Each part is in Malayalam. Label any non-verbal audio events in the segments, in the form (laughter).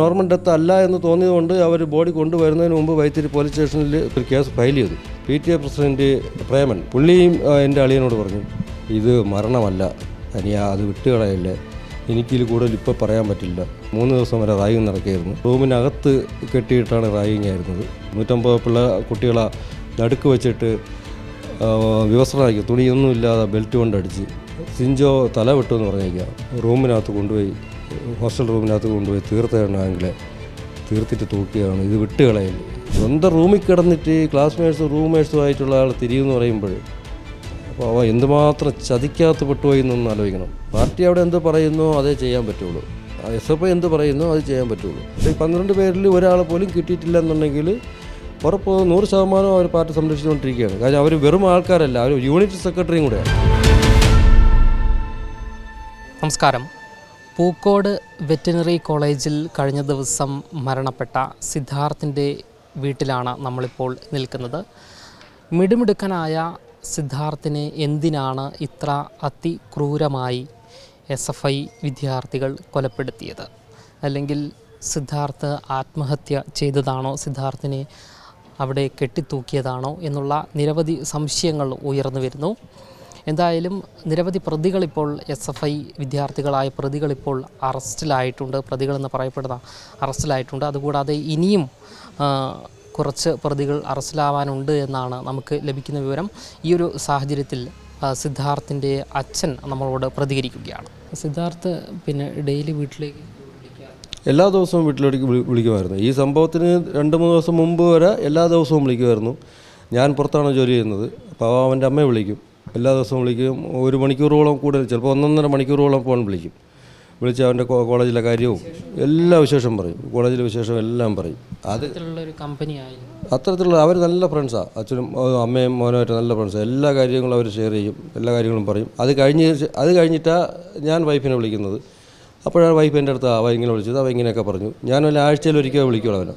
നോർമൽ ഡെത്ത് അല്ല എന്ന് തോന്നിയതുകൊണ്ട് അവർ ബോഡി കൊണ്ടുവരുന്നതിന് മുമ്പ് വൈത്തിരി പോലീസ് സ്റ്റേഷനിൽ ഒരു കേസ് ഫയൽ ചെയ്തു P T A president Preman പുള്ളിയും എൻ്റെ അളിയനോട് പറഞ്ഞു ഇത് മരണമല്ല അനിയാ അത് വിട്ടുകളയല്ലേ എനിക്കിൽ കൂടുതൽ ഇപ്പോൾ പറയാൻ പറ്റില്ല മൂന്ന് ദിവസം വരെ റായിങ് നടക്കുകയായിരുന്നു റൂമിനകത്ത് കെട്ടിയിട്ടാണ് റായിങ് ആയിരുന്നത് നൂറ്റമ്പത് പിള്ള കുട്ടികളെ നടുക്ക് വെച്ചിട്ട് വിവസനാക്കി തുണിയൊന്നും ഇല്ലാതെ ബെൽറ്റ് കൊണ്ടടിച്ച് സിഞ്ചോ തല വെട്ടു എന്ന് പറഞ്ഞേക്കുക റൂമിനകത്ത് കൊണ്ടുപോയി ഹോസ്റ്റൽ റൂമിനകത്ത് കൊണ്ടുപോയി തീർത്തതാണ് തീർത്തിട്ട് തൂക്കുകയാണ് ഇത് വിട്ടുകളയൽ സ്വന്തം റൂമിൽ കിടന്നിട്ട് ക്ലാസ്മേറ്റ്സും റൂംമേറ്റ്സും ആയിട്ടുള്ള ആൾ തിരിയുമെന്ന് പറയുമ്പോൾ അപ്പോൾ അവ എന്തുമാത്രം ചതിക്കാത്ത പെട്ടുപോയി എന്നൊന്ന് ആലോചിക്കണം പാർട്ടി അവിടെ എന്ത് പറയുന്നു അതേ ചെയ്യാൻ പറ്റുള്ളൂ എസ് എഫ് ഐ എന്ത് പറയുന്നു അത് ചെയ്യാൻ പറ്റുള്ളൂ പക്ഷേ പന്ത്രണ്ട് പേരിൽ ഒരാളെ പോലും കിട്ടിയിട്ടില്ല എന്നുണ്ടെങ്കിൽ ഉറപ്പ് നൂറ് ശതമാനം അവർ പാർട്ടി സംരക്ഷിച്ചുകൊണ്ടിരിക്കുകയാണ് കാര്യം അവർ വെറും ആൾക്കാരല്ല അവർ യൂണിറ്റ് സെക്രട്ടറിയും കൂടെയാണ് നമസ്കാരം പൂക്കോട് വെറ്റിനറി കോളേജിൽ കഴിഞ്ഞ ദിവസം മരണപ്പെട്ട സിദ്ധാർത്ഥിൻ്റെ വീട്ടിലാണ് നമ്മളിപ്പോൾ നിൽക്കുന്നത് മിടുമിടുക്കനായ സിദ്ധാർത്ഥിനെ എന്തിനാണ് ഇത്ര അതിക്രൂരമായി എസ് എഫ് ഐ വിദ്യാർത്ഥികൾ കൊലപ്പെടുത്തിയത് അല്ലെങ്കിൽ സിദ്ധാർത്ഥ് ആത്മഹത്യ ചെയ്തതാണോ സിദ്ധാർത്ഥിനെ അവിടെ കെട്ടിത്തൂക്കിയതാണോ എന്നുള്ള നിരവധി സംശയങ്ങൾ ഉയർന്നു വരുന്നു എന്തായാലും നിരവധി പ്രതികൾ ഇപ്പോൾ എസ് എഫ് ഐ വിദ്യാർത്ഥികളായ പ്രതികൾ ഇപ്പോൾ അറസ്റ്റിലായിട്ടുണ്ട് പ്രതികളെന്ന് പറയപ്പെടുന്ന അറസ്റ്റിലായിട്ടുണ്ട് അതുകൂടാതെ ഇനിയും കുറച്ച് പ്രതികൾ അറസ്റ്റിലാവാനുണ്ട് എന്നാണ് നമുക്ക് ലഭിക്കുന്ന വിവരം ഈ ഒരു സാഹചര്യത്തിൽ സിദ്ധാർത്ഥിൻ്റെ അച്ഛൻ നമ്മളോട് പ്രതികരിക്കുകയാണ് സിദ്ധാർത്ഥ് പിന്നെ ഡെയിലി വീട്ടിലേക്ക് എല്ലാ ദിവസവും വീട്ടിലേക്ക് വിളിക്കുമായിരുന്നു ഈ സംഭവത്തിന് രണ്ട് മൂന്ന് ദിവസം മുമ്പ് വരെ എല്ലാ ദിവസവും വിളിക്കുമായിരുന്നു ഞാൻ പുറത്താണ് ജോലി ചെയ്യുന്നത് അപ്പോൾ അവൻ്റെ അമ്മയെ വിളിക്കും എല്ലാ ദിവസവും വിളിക്കും ഒരു മണിക്കൂറോളം കൂടുതൽ ചിലപ്പോൾ ഒന്നൊന്നര മണിക്കൂറോളം ഫോൺ വിളിക്കും വിളിച്ച് അവൻ്റെ കോളേജിലെ കാര്യവും എല്ലാ വിശേഷം പറയും കോളേജിലെ വിശേഷം എല്ലാം പറയും അത് അത്തരത്തിലുള്ള അവർ നല്ല ഫ്രണ്ട്സാണ് അച്ഛനും അമ്മയും മോനുമായിട്ട് നല്ല ഫ്രണ്ട്സാണ് എല്ലാ കാര്യങ്ങളും അവർ ഷെയർ ചെയ്യും എല്ലാ കാര്യങ്ങളും പറയും അത് കഴിഞ്ഞ് അത് കഴിഞ്ഞിട്ടാണ് ഞാൻ വൈഫിനെ വിളിക്കുന്നത് അപ്പോഴാണ് വൈഫ് എൻ്റെ അടുത്ത് അവ ഇങ്ങനെ വിളിച്ചത് അവ ഇങ്ങനെയൊക്കെ പറഞ്ഞു ഞാൻ ഒരു ആഴ്ചയിൽ ഒരിക്കൽ വിളിക്കുള്ളൂ അവനെ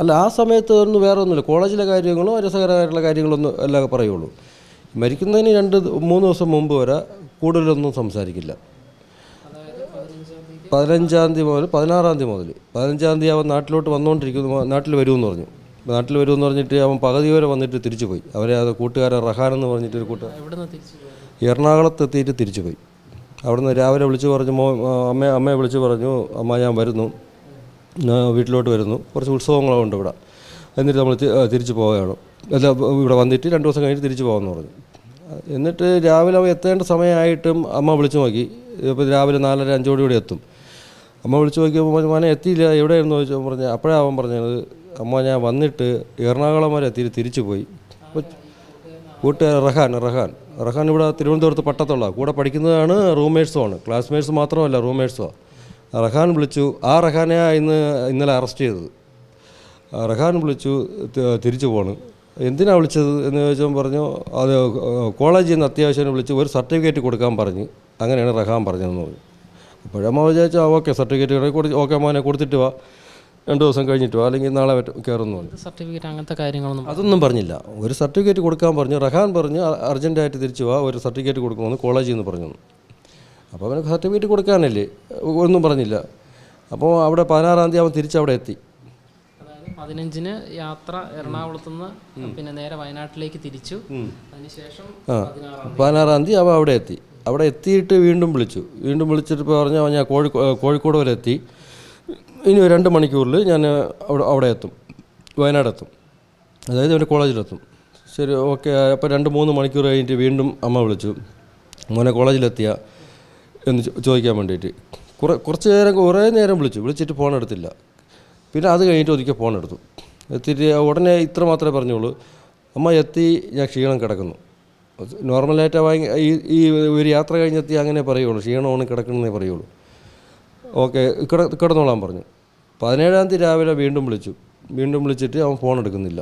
അല്ല ആ സമയത്ത് ഒന്നും വേറെ ഒന്നുമില്ല കോളേജിലെ കാര്യങ്ങളും രസകരമായിട്ടുള്ള കാര്യങ്ങളൊന്നും എല്ലാം പറയുള്ളൂ മരിക്കുന്നതിന് രണ്ട് മൂന്ന് ദിവസം മുമ്പ് വരെ കൂടുതലൊന്നും സംസാരിക്കില്ല പതിനഞ്ചാം തീയതി മുതൽ പതിനാറാം തീയതി മുതൽ പതിനഞ്ചാം തീയതി അവൻ നാട്ടിലോട്ട് വന്നുകൊണ്ടിരിക്കുന്നു നാട്ടിൽ വരുമെന്ന് പറഞ്ഞു നാട്ടിൽ വരുമെന്ന് പറഞ്ഞിട്ട് അവൻ പകുതി വരെ വന്നിട്ട് തിരിച്ചു പോയി അവരെ അത് കൂട്ടുകാരൻ റഹാൻ എന്ന് പറഞ്ഞിട്ട് ഒരു കൂട്ടുകാർ എറണാകുളത്ത് എത്തിയിട്ട് തിരിച്ചു പോയി അവിടുന്ന് രാവിലെ വിളിച്ചു പറഞ്ഞു മോ അമ്മ അമ്മയെ വിളിച്ചു പറഞ്ഞു അമ്മ ഞാൻ വരുന്നു വീട്ടിലോട്ട് വരുന്നു കുറച്ച് ഉത്സവങ്ങളുണ്ട് ഇവിടെ എന്നിട്ട് നമ്മൾ തിരിച്ചു പോവുകയാണ് അല്ല ഇവിടെ വന്നിട്ട് രണ്ട് ദിവസം കഴിഞ്ഞിട്ട് തിരിച്ചു പോകാമെന്ന് പറഞ്ഞു എന്നിട്ട് രാവിലെ അവ എത്തേണ്ട സമയമായിട്ടും അമ്മ വിളിച്ചു നോക്കി ഇപ്പോൾ രാവിലെ നാലര അഞ്ചോടി കൂടി എത്തും അമ്മ വിളിച്ചു നോക്കിയപ്പോൾ മോനെ എത്തിയില്ല എവിടെയായിരുന്നു ചോദിച്ചപ്പോൾ പറഞ്ഞു അപ്പോഴേ അവൻ പറഞ്ഞത് അമ്മ ഞാൻ വന്നിട്ട് എറണാകുളം വരെ തിരി തിരിച്ചു പോയി കൂട്ടുകാരൻ റഹാൻ റഹാൻ റഹാൻ ഇവിടെ തിരുവനന്തപുരത്ത് പട്ടത്തുള്ള കൂടെ പഠിക്കുന്നതാണ് ആണ് ക്ലാസ്മേറ്റ്സ് മാത്രമല്ല റൂംമേഴ്സോ റഹാൻ വിളിച്ചു ആ റഹാനെയാണ് ഇന്ന് ഇന്നലെ അറസ്റ്റ് ചെയ്തത് റഹാൻ വിളിച്ചു തിരിച്ചു പോകണം എന്തിനാണ് വിളിച്ചത് എന്ന് ചോദിച്ചാൽ പറഞ്ഞു അത് കോളേജിൽ നിന്ന് അത്യാവശ്യം വിളിച്ച് ഒരു സർട്ടിഫിക്കറ്റ് കൊടുക്കാൻ പറഞ്ഞു അങ്ങനെയാണ് റഹാൻ പറഞ്ഞതെന്ന് പറഞ്ഞു അപ്പോഴമ്മ വിചാരിച്ചാൽ ഓക്കെ സർട്ടിഫിക്കറ്റ് കൊടുത്ത് ഓക്കെ മോനെ കൊടുത്തിട്ട് വാ രണ്ട് ദിവസം കഴിഞ്ഞിട്ട് വാ അല്ലെങ്കിൽ നാളെ കയറുന്നു സർട്ടിഫിക്കറ്റ് അങ്ങനത്തെ കാര്യങ്ങളൊന്നും അതൊന്നും പറഞ്ഞില്ല ഒരു സർട്ടിഫിക്കറ്റ് കൊടുക്കാൻ പറഞ്ഞു റഹാൻ പറഞ്ഞു അർജൻറ്റായിട്ട് തിരിച്ചു വാ ഒരു സർട്ടിഫിക്കറ്റ് കൊടുക്കുമെന്ന് കോളേജിൽ നിന്ന് പറഞ്ഞു അപ്പോൾ അവന് സർട്ടിഫിക്കറ്റ് കൊടുക്കാനല്ലേ ഒന്നും പറഞ്ഞില്ല അപ്പോൾ അവിടെ പതിനാറാം തീയതി അവൻ തിരിച്ചവിടെ എത്തി പതിനഞ്ചിന് യാത്ര നിന്ന് പിന്നെ നേരെ വയനാട്ടിലേക്ക് തിരിച്ചു അതിനുശേഷം പതിനാറാം തീയതി അവ അവിടെ എത്തി അവിടെ എത്തിയിട്ട് വീണ്ടും വിളിച്ചു വീണ്ടും വിളിച്ചിട്ട് പറഞ്ഞാൽ ഞാൻ കോഴിക്കോ കോഴിക്കോട് വരെ എത്തി ഇനി രണ്ട് മണിക്കൂറിൽ ഞാൻ അവിടെ അവിടെ എത്തും വയനാടെത്തും അതായത് എൻ്റെ കോളേജിലെത്തും ശരി ഓക്കെ അപ്പോൾ രണ്ട് മൂന്ന് മണിക്കൂർ കഴിഞ്ഞിട്ട് വീണ്ടും അമ്മ വിളിച്ചു മോനെ കോളേജിലെത്തിയ എന്ന് ചോദിക്കാൻ വേണ്ടിയിട്ട് കുറേ കുറച്ച് നേരം കുറേ നേരം വിളിച്ചു വിളിച്ചിട്ട് ഫോൺ എടുത്തില്ല പിന്നെ അത് കഴിഞ്ഞിട്ട് ഒരിക്കൽ ഫോൺ എടുത്തു എത്തിയിട്ട് ഉടനെ ഇത്ര മാത്രമേ പറഞ്ഞുള്ളൂ അമ്മ എത്തി ഞാൻ ക്ഷീണം കിടക്കുന്നു നോർമലായിട്ട് ഈ ഈ ഒരു യാത്ര കഴിഞ്ഞെത്തി അങ്ങനെ പറയുള്ളൂ ക്ഷീണമാണ് കിടക്കണമെന്നേ പറയുള്ളൂ ഓക്കെ കിട കിടന്നോളാൻ പറഞ്ഞു പതിനേഴാം തീയതി രാവിലെ വീണ്ടും വിളിച്ചു വീണ്ടും വിളിച്ചിട്ട് അവൻ ഫോൺ എടുക്കുന്നില്ല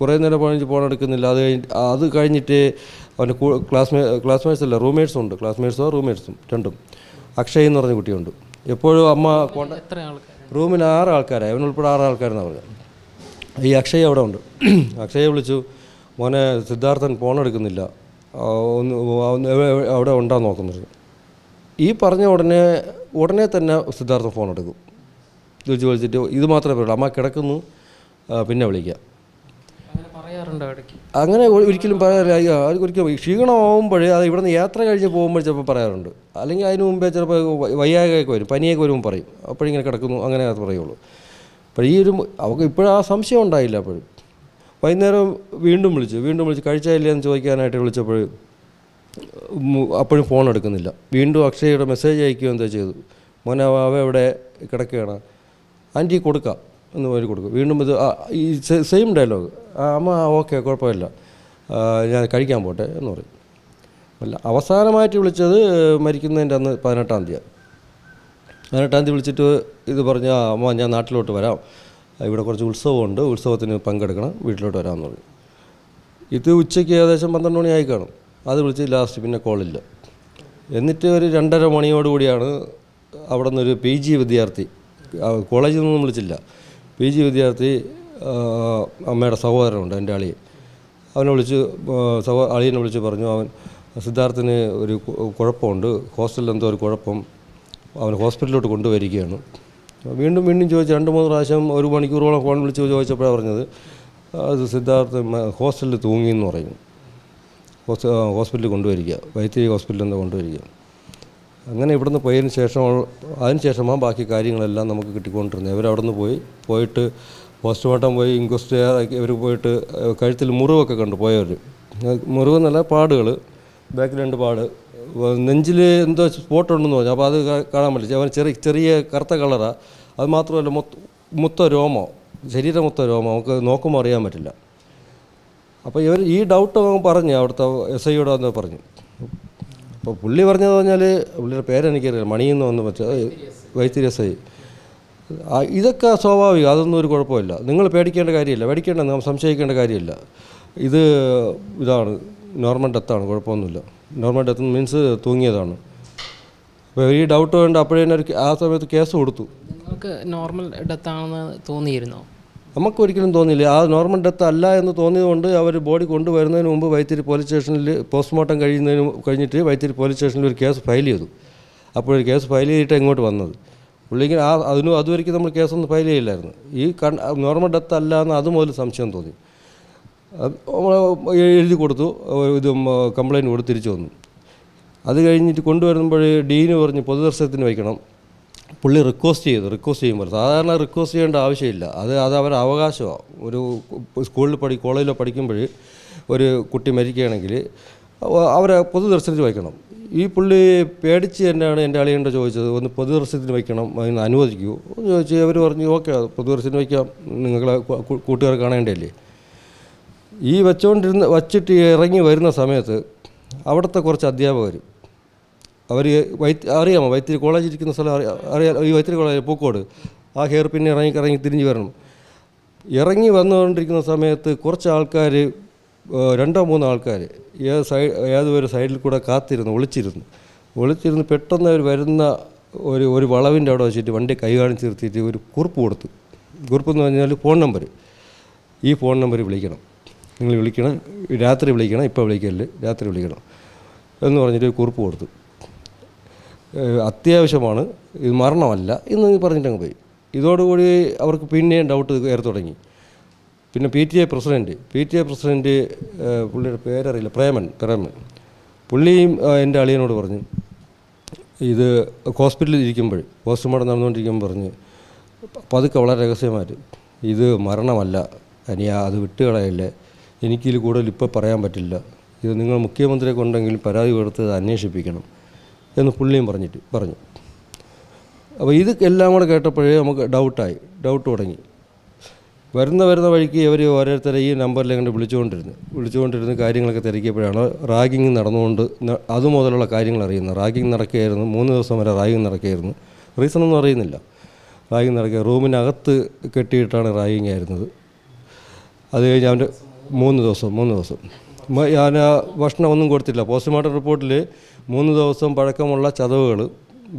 കുറേ നേരം പോയിട്ട് ഫോൺ എടുക്കുന്നില്ല അത് കഴിഞ്ഞ് അത് കഴിഞ്ഞിട്ട് അവൻ്റെ ക്ലാസ്മേ ക്ലാസ്മേറ്റ്സ് അല്ല റൂംമേറ്റ്സും ഉണ്ട് ക്ലാസ്മേറ്റ്സോ റൂംമേറ്റ്സും രണ്ടും അക്ഷയ് എന്ന് പറഞ്ഞ കുട്ടിയുണ്ട് എപ്പോഴും അമ്മ കോണ്ടാക്ട് റൂമിന് ആറ് ആൾക്കാരായി അവൻ ഉൾപ്പെടെ ആറ് ആൾക്കാരെന്ന് പറഞ്ഞു ഈ അക്ഷയ് അവിടെ ഉണ്ട് അക്ഷയെ വിളിച്ചു മോനെ സിദ്ധാർത്ഥൻ ഫോൺ എടുക്കുന്നില്ല ഒന്ന് അവിടെ ഉണ്ടാന്ന് നോക്കുന്നത് ഈ പറഞ്ഞ ഉടനെ ഉടനെ തന്നെ സിദ്ധാർത്ഥൻ ഫോൺ എടുക്കും വിളിച്ച് വിളിച്ചിട്ട് ഇത് മാത്രമേ പറയുള്ളൂ അമ്മ കിടക്കുന്നു പിന്നെ വിളിക്കാം പറയാറുണ്ടോ ഇടയ്ക്ക് അങ്ങനെ ഒരിക്കലും പറയാറില്ല ഒരിക്കലും ക്ഷീണമാകുമ്പോഴേ അത് ഇവിടുന്ന് യാത്ര കഴിഞ്ഞ് പോകുമ്പോൾ ചിലപ്പോൾ പറയാറുണ്ട് അല്ലെങ്കിൽ അതിന് മുമ്പേ ചിലപ്പോൾ വയ്യാകൊക്കെ വരും പനിയൊക്കെ വരുമ്പോൾ പറയും അപ്പോഴിങ്ങനെ കിടക്കുന്നു അങ്ങനെ അത് പറയുള്ളൂ അപ്പോൾ ഈ ഒരു അവർക്ക് ആ സംശയം ഉണ്ടായില്ല അപ്പോഴും വൈകുന്നേരം വീണ്ടും വിളിച്ചു വീണ്ടും വിളിച്ചു കഴിച്ചായില്ലേ എന്ന് ചോദിക്കാനായിട്ട് വിളിച്ചപ്പോൾ അപ്പോഴും ഫോൺ എടുക്കുന്നില്ല വീണ്ടും അക്ഷയയുടെ മെസ്സേജ് അയക്കുകയോ എന്താ ചെയ്തു മോനെ അവ എവിടെ കിടക്കുകയാണ് ആൻറ്റി കൊടുക്കാം എന്ന് പറഞ്ഞ് കൊടുക്കും വീണ്ടും ഇത് ഈ സെയിം ഡയലോഗ് അമ്മ ഓക്കെ കുഴപ്പമില്ല ഞാൻ കഴിക്കാൻ പോട്ടെ എന്ന് പറയും അല്ല അവസാനമായിട്ട് വിളിച്ചത് മരിക്കുന്നതിൻ്റെ അന്ന് പതിനെട്ടാം തീയതി പതിനെട്ടാം തീയതി വിളിച്ചിട്ട് ഇത് പറഞ്ഞ അമ്മ ഞാൻ നാട്ടിലോട്ട് വരാം ഇവിടെ കുറച്ച് ഉത്സവമുണ്ട് ഉത്സവത്തിന് പങ്കെടുക്കണം വീട്ടിലോട്ട് വരാമെന്ന് പറഞ്ഞു ഇത് ഉച്ചയ്ക്ക് ഏകദേശം പന്ത്രണ്ട് മണിയായി കാണും അത് വിളിച്ച് ലാസ്റ്റ് പിന്നെ കോളില്ല എന്നിട്ട് ഒരു രണ്ടര മണിയോടുകൂടിയാണ് അവിടെ നിന്നൊരു പി ജി വിദ്യാർത്ഥി കോളേജിൽ നിന്നും വിളിച്ചില്ല പി ജി വിദ്യാർത്ഥി അമ്മയുടെ സഹോദരനുണ്ട് എൻ്റെ അളി അവനെ വിളിച്ച് സഹോ അളിയനെ വിളിച്ച് പറഞ്ഞു അവൻ സിദ്ധാർത്ഥിന് ഒരു കുഴപ്പമുണ്ട് ഹോസ്റ്റലിൽ എന്തോ ഒരു കുഴപ്പം അവൻ ഹോസ്പിറ്റലിലോട്ട് കൊണ്ടുവരികയാണ് വീണ്ടും വീണ്ടും ചോദിച്ചു രണ്ട് മൂന്ന് പ്രാവശ്യം ഒരു മണിക്കൂറോളം ഫോൺ വിളിച്ച് ചോദിച്ചപ്പോഴാണ് പറഞ്ഞത് അത് സിദ്ധാർത്ഥ ഹോസ്റ്റലിൽ തൂങ്ങി എന്ന് പറയും ഹോസ്പിറ്റലിൽ കൊണ്ടുവരിക വൈത്തിരി ഹോസ്പിറ്റലിൽ നിന്ന് കൊണ്ടുവരിക അങ്ങനെ ഇവിടുന്ന് പോയതിന് ശേഷം അതിന് ശേഷമാണ് ബാക്കി കാര്യങ്ങളെല്ലാം നമുക്ക് കിട്ടിക്കൊണ്ടിരുന്നത് ഇവരവിടെ നിന്ന് പോയി പോയിട്ട് പോസ്റ്റ്മോർട്ടം പോയി ഇൻക്വസ്റ്റ് ഇവർ പോയിട്ട് കഴുത്തിൽ മുറിവൊക്കെ കണ്ടു പോയവർ നല്ല പാടുകൾ ബാക്കിൽ രണ്ട് പാട് നെഞ്ചിൽ എന്തോ സ്പോട്ട് ഉണ്ടെന്ന് പറഞ്ഞു അപ്പോൾ അത് കാണാൻ പറ്റില്ല അവൻ ചെറിയ ചെറിയ കറുത്ത കളറാണ് അത് മാത്രമല്ല മൊത്ത മൊത്ത രോമോ ശരീരം മൊത്ത രോമോ നമുക്ക് നോക്കുമ്പോൾ അറിയാൻ പറ്റില്ല അപ്പോൾ ഇവർ ഈ ഡൗട്ട് അവൻ പറഞ്ഞു അവിടുത്തെ എസ് ഐയോട് എന്തോ പറഞ്ഞു അപ്പോൾ പുള്ളി പറഞ്ഞതെന്ന് പറഞ്ഞാൽ പുള്ളിയുടെ പേരെനിക്കറിയില്ല മണിയെന്ന് വന്ന് വെച്ചാൽ വൈത്തിരി എസ് ഐ ഇതൊക്കെ സ്വാഭാവികം അതൊന്നും ഒരു കുഴപ്പമില്ല നിങ്ങൾ പേടിക്കേണ്ട കാര്യമില്ല പേടിക്കേണ്ട നാം സംശയിക്കേണ്ട കാര്യമില്ല ഇത് ഇതാണ് നോർമൽ ഡെത്താണ് കുഴപ്പമൊന്നുമില്ല നോർമൽ ഡെത്ത് മീൻസ് തൂങ്ങിയതാണ് അപ്പോൾ ഈ ഡൗട്ട് വേണ്ട അപ്പോഴേ ഒരു ആ സമയത്ത് കേസ് കൊടുത്തു നമുക്ക് നോർമൽ ഡെത്ത് ആണെന്ന് തോന്നിയിരുന്നോ നമുക്ക് ഒരിക്കലും തോന്നിയില്ല ആ നോർമൽ ഡെത്ത് അല്ല എന്ന് തോന്നിയതുകൊണ്ട് അവർ ബോഡി കൊണ്ടുവരുന്നതിന് മുമ്പ് വൈത്തിരി പോലീസ് സ്റ്റേഷനിൽ പോസ്റ്റ്മോർട്ടം കഴിയുന്നതിന് കഴിഞ്ഞിട്ട് വൈത്തിരി പോലീസ് സ്റ്റേഷനിൽ ഒരു കേസ് ഫയൽ ചെയ്തു അപ്പോഴൊരു കേസ് ഫയൽ ചെയ്തിട്ട് ഇങ്ങോട്ട് വന്നത് പുള്ളിക്ക് ആ അതിനും അതുവരെയ്ക്ക് നമ്മൾ കേസൊന്നും ഫയൽ ചെയ്യില്ലായിരുന്നു ഈ കൺ നോർമൽ ഡെത്ത് അല്ല എന്ന് അതുമുതൽ സംശയം തോന്നി എഴുതി കൊടുത്തു ഇത് കംപ്ലയിൻറ്റ് കൊടുത്ത് തിരിച്ചു വന്നു അത് കഴിഞ്ഞിട്ട് കൊണ്ടുവരുമ്പോൾ ഡീന് പറഞ്ഞ് പൊതുദർശനത്തിന് വയ്ക്കണം പുള്ളി റിക്വസ്റ്റ് ചെയ്തു റിക്വസ്റ്റ് ചെയ്യുമ്പോൾ സാധാരണ റിക്വസ്റ്റ് ചെയ്യേണ്ട ആവശ്യമില്ല അത് അത് അവരുടെ അവകാശമാണ് ഒരു സ്കൂളിൽ പഠി കോളേജിലോ പഠിക്കുമ്പോൾ ഒരു കുട്ടി മരിക്കുകയാണെങ്കിൽ അവരെ പൊതുദർശനത്തിന് വയ്ക്കണം ഈ പുള്ളി പേടിച്ച് തന്നെയാണ് എൻ്റെ അളിയൻ്റെ ചോദിച്ചത് ഒന്ന് പൊതുദർശനത്തിന് വയ്ക്കണം അതിന് അനുവദിക്കൂ എന്ന് ചോദിച്ചു അവർ പറഞ്ഞു ഓക്കെ പൊതുദർശനം വയ്ക്കാം നിങ്ങളെ കൂട്ടുകാർ കാണേണ്ടല്ലേ ഈ വെച്ചുകൊണ്ടിരുന്ന വച്ചിട്ട് ഇറങ്ങി വരുന്ന സമയത്ത് അവിടുത്തെ കുറച്ച് അധ്യാപകർ അവർ വൈത്തി അറിയാമോ വൈത്തിരി കോളേജ് ഇരിക്കുന്ന സ്ഥലം അറിയാം അറിയാം ഈ വൈത്തിരി കോളേജ് പൂക്കോട് ആ ഹെയർ പിന്നെ ഇറങ്ങി ഇറങ്ങി തിരിഞ്ഞ് വരണം ഇറങ്ങി വന്നുകൊണ്ടിരിക്കുന്ന സമയത്ത് കുറച്ച് ആൾക്കാർ രണ്ടോ മൂന്നോ ആൾക്കാർ ഏത് സൈഡ് ഏതൊരു സൈഡിൽ കൂടെ കാത്തിരുന്നു ഒളിച്ചിരുന്നു ഒളിച്ചിരുന്ന് പെട്ടെന്ന് അവർ വരുന്ന ഒരു ഒരു വളവിൻ്റെ അവിടെ വെച്ചിട്ട് വണ്ടി കൈ കാണിച്ച് നിർത്തിയിട്ട് ഒരു കുറിപ്പ് കൊടുത്തു കുറിപ്പ് എന്ന് പറഞ്ഞാൽ ഫോൺ നമ്പർ ഈ ഫോൺ നമ്പർ വിളിക്കണം നിങ്ങൾ വിളിക്കണം രാത്രി വിളിക്കണം ഇപ്പോൾ വിളിക്കല്ലേ രാത്രി വിളിക്കണം എന്ന് പറഞ്ഞിട്ട് ഒരു കുറിപ്പ് കൊടുത്തു അത്യാവശ്യമാണ് ഇത് മരണമല്ല എന്ന് പറഞ്ഞിട്ടങ്ങ് പോയി ഇതോടുകൂടി അവർക്ക് പിന്നെയും ഡൗട്ട് ഏറെ തുടങ്ങി പിന്നെ P T A president P T A president പുള്ളിയുടെ പേരറിയില്ല പ്രേമൻ പ്രേമൻ പുള്ളിയും എൻ്റെ അളിയനോട് പറഞ്ഞു ഇത് ഹോസ്പിറ്റലിൽ ഇരിക്കുമ്പോൾ പോസ്റ്റ്മോർട്ടം നടന്നുകൊണ്ടിരിക്കുമ്പോൾ പറഞ്ഞ് പതുക്കെ വളരെ രഹസ്യമായിട്ട് ഇത് മരണമല്ല അനിയാ അത് വിട്ടുകളയല്ലേ എനിക്കിതിൽ കൂടുതൽ ഇപ്പോൾ പറയാൻ പറ്റില്ല ഇത് നിങ്ങൾ മുഖ്യമന്ത്രിയൊക്കെ കൊണ്ടെങ്കിലും പരാതി കൊടുത്ത് അന്വേഷിപ്പിക്കണം എന്ന് പുള്ളിയും പറഞ്ഞിട്ട് പറഞ്ഞു അപ്പോൾ ഇത് എല്ലാം കൂടെ കേട്ടപ്പോഴേ നമുക്ക് ഡൗട്ടായി ഡൗട്ട് തുടങ്ങി വരുന്ന വരുന്ന വഴിക്ക് ഇവർ ഓരോരുത്തരെ ഈ നമ്പറിൽ അങ്ങോട്ട് വിളിച്ചുകൊണ്ടിരുന്നു വിളിച്ചുകൊണ്ടിരുന്ന് കാര്യങ്ങളൊക്കെ തിരക്കിയപ്പോഴാണ് റാഗിങ് നടന്നുകൊണ്ട് അതുമുതലുള്ള കാര്യങ്ങൾ അറിയുന്നത് റാഗിങ് നടക്കുകയായിരുന്നു മൂന്ന് ദിവസം വരെ റാഗിങ് നടക്കുകയായിരുന്നു റീസൺ ഒന്നും അറിയുന്നില്ല റാഗിങ് നടക്കുക റൂമിനകത്ത് കെട്ടിയിട്ടാണ് റാഗിങ് ആയിരുന്നത് അത് കഴിഞ്ഞ് അവൻ്റെ മൂന്ന് ദിവസം മൂന്ന് ദിവസം ഞാൻ ഭക്ഷണം ഒന്നും കൊടുത്തില്ല പോസ്റ്റ്മോർട്ടം റിപ്പോർട്ടിൽ മൂന്ന് ദിവസം പഴക്കമുള്ള ചതവുകൾ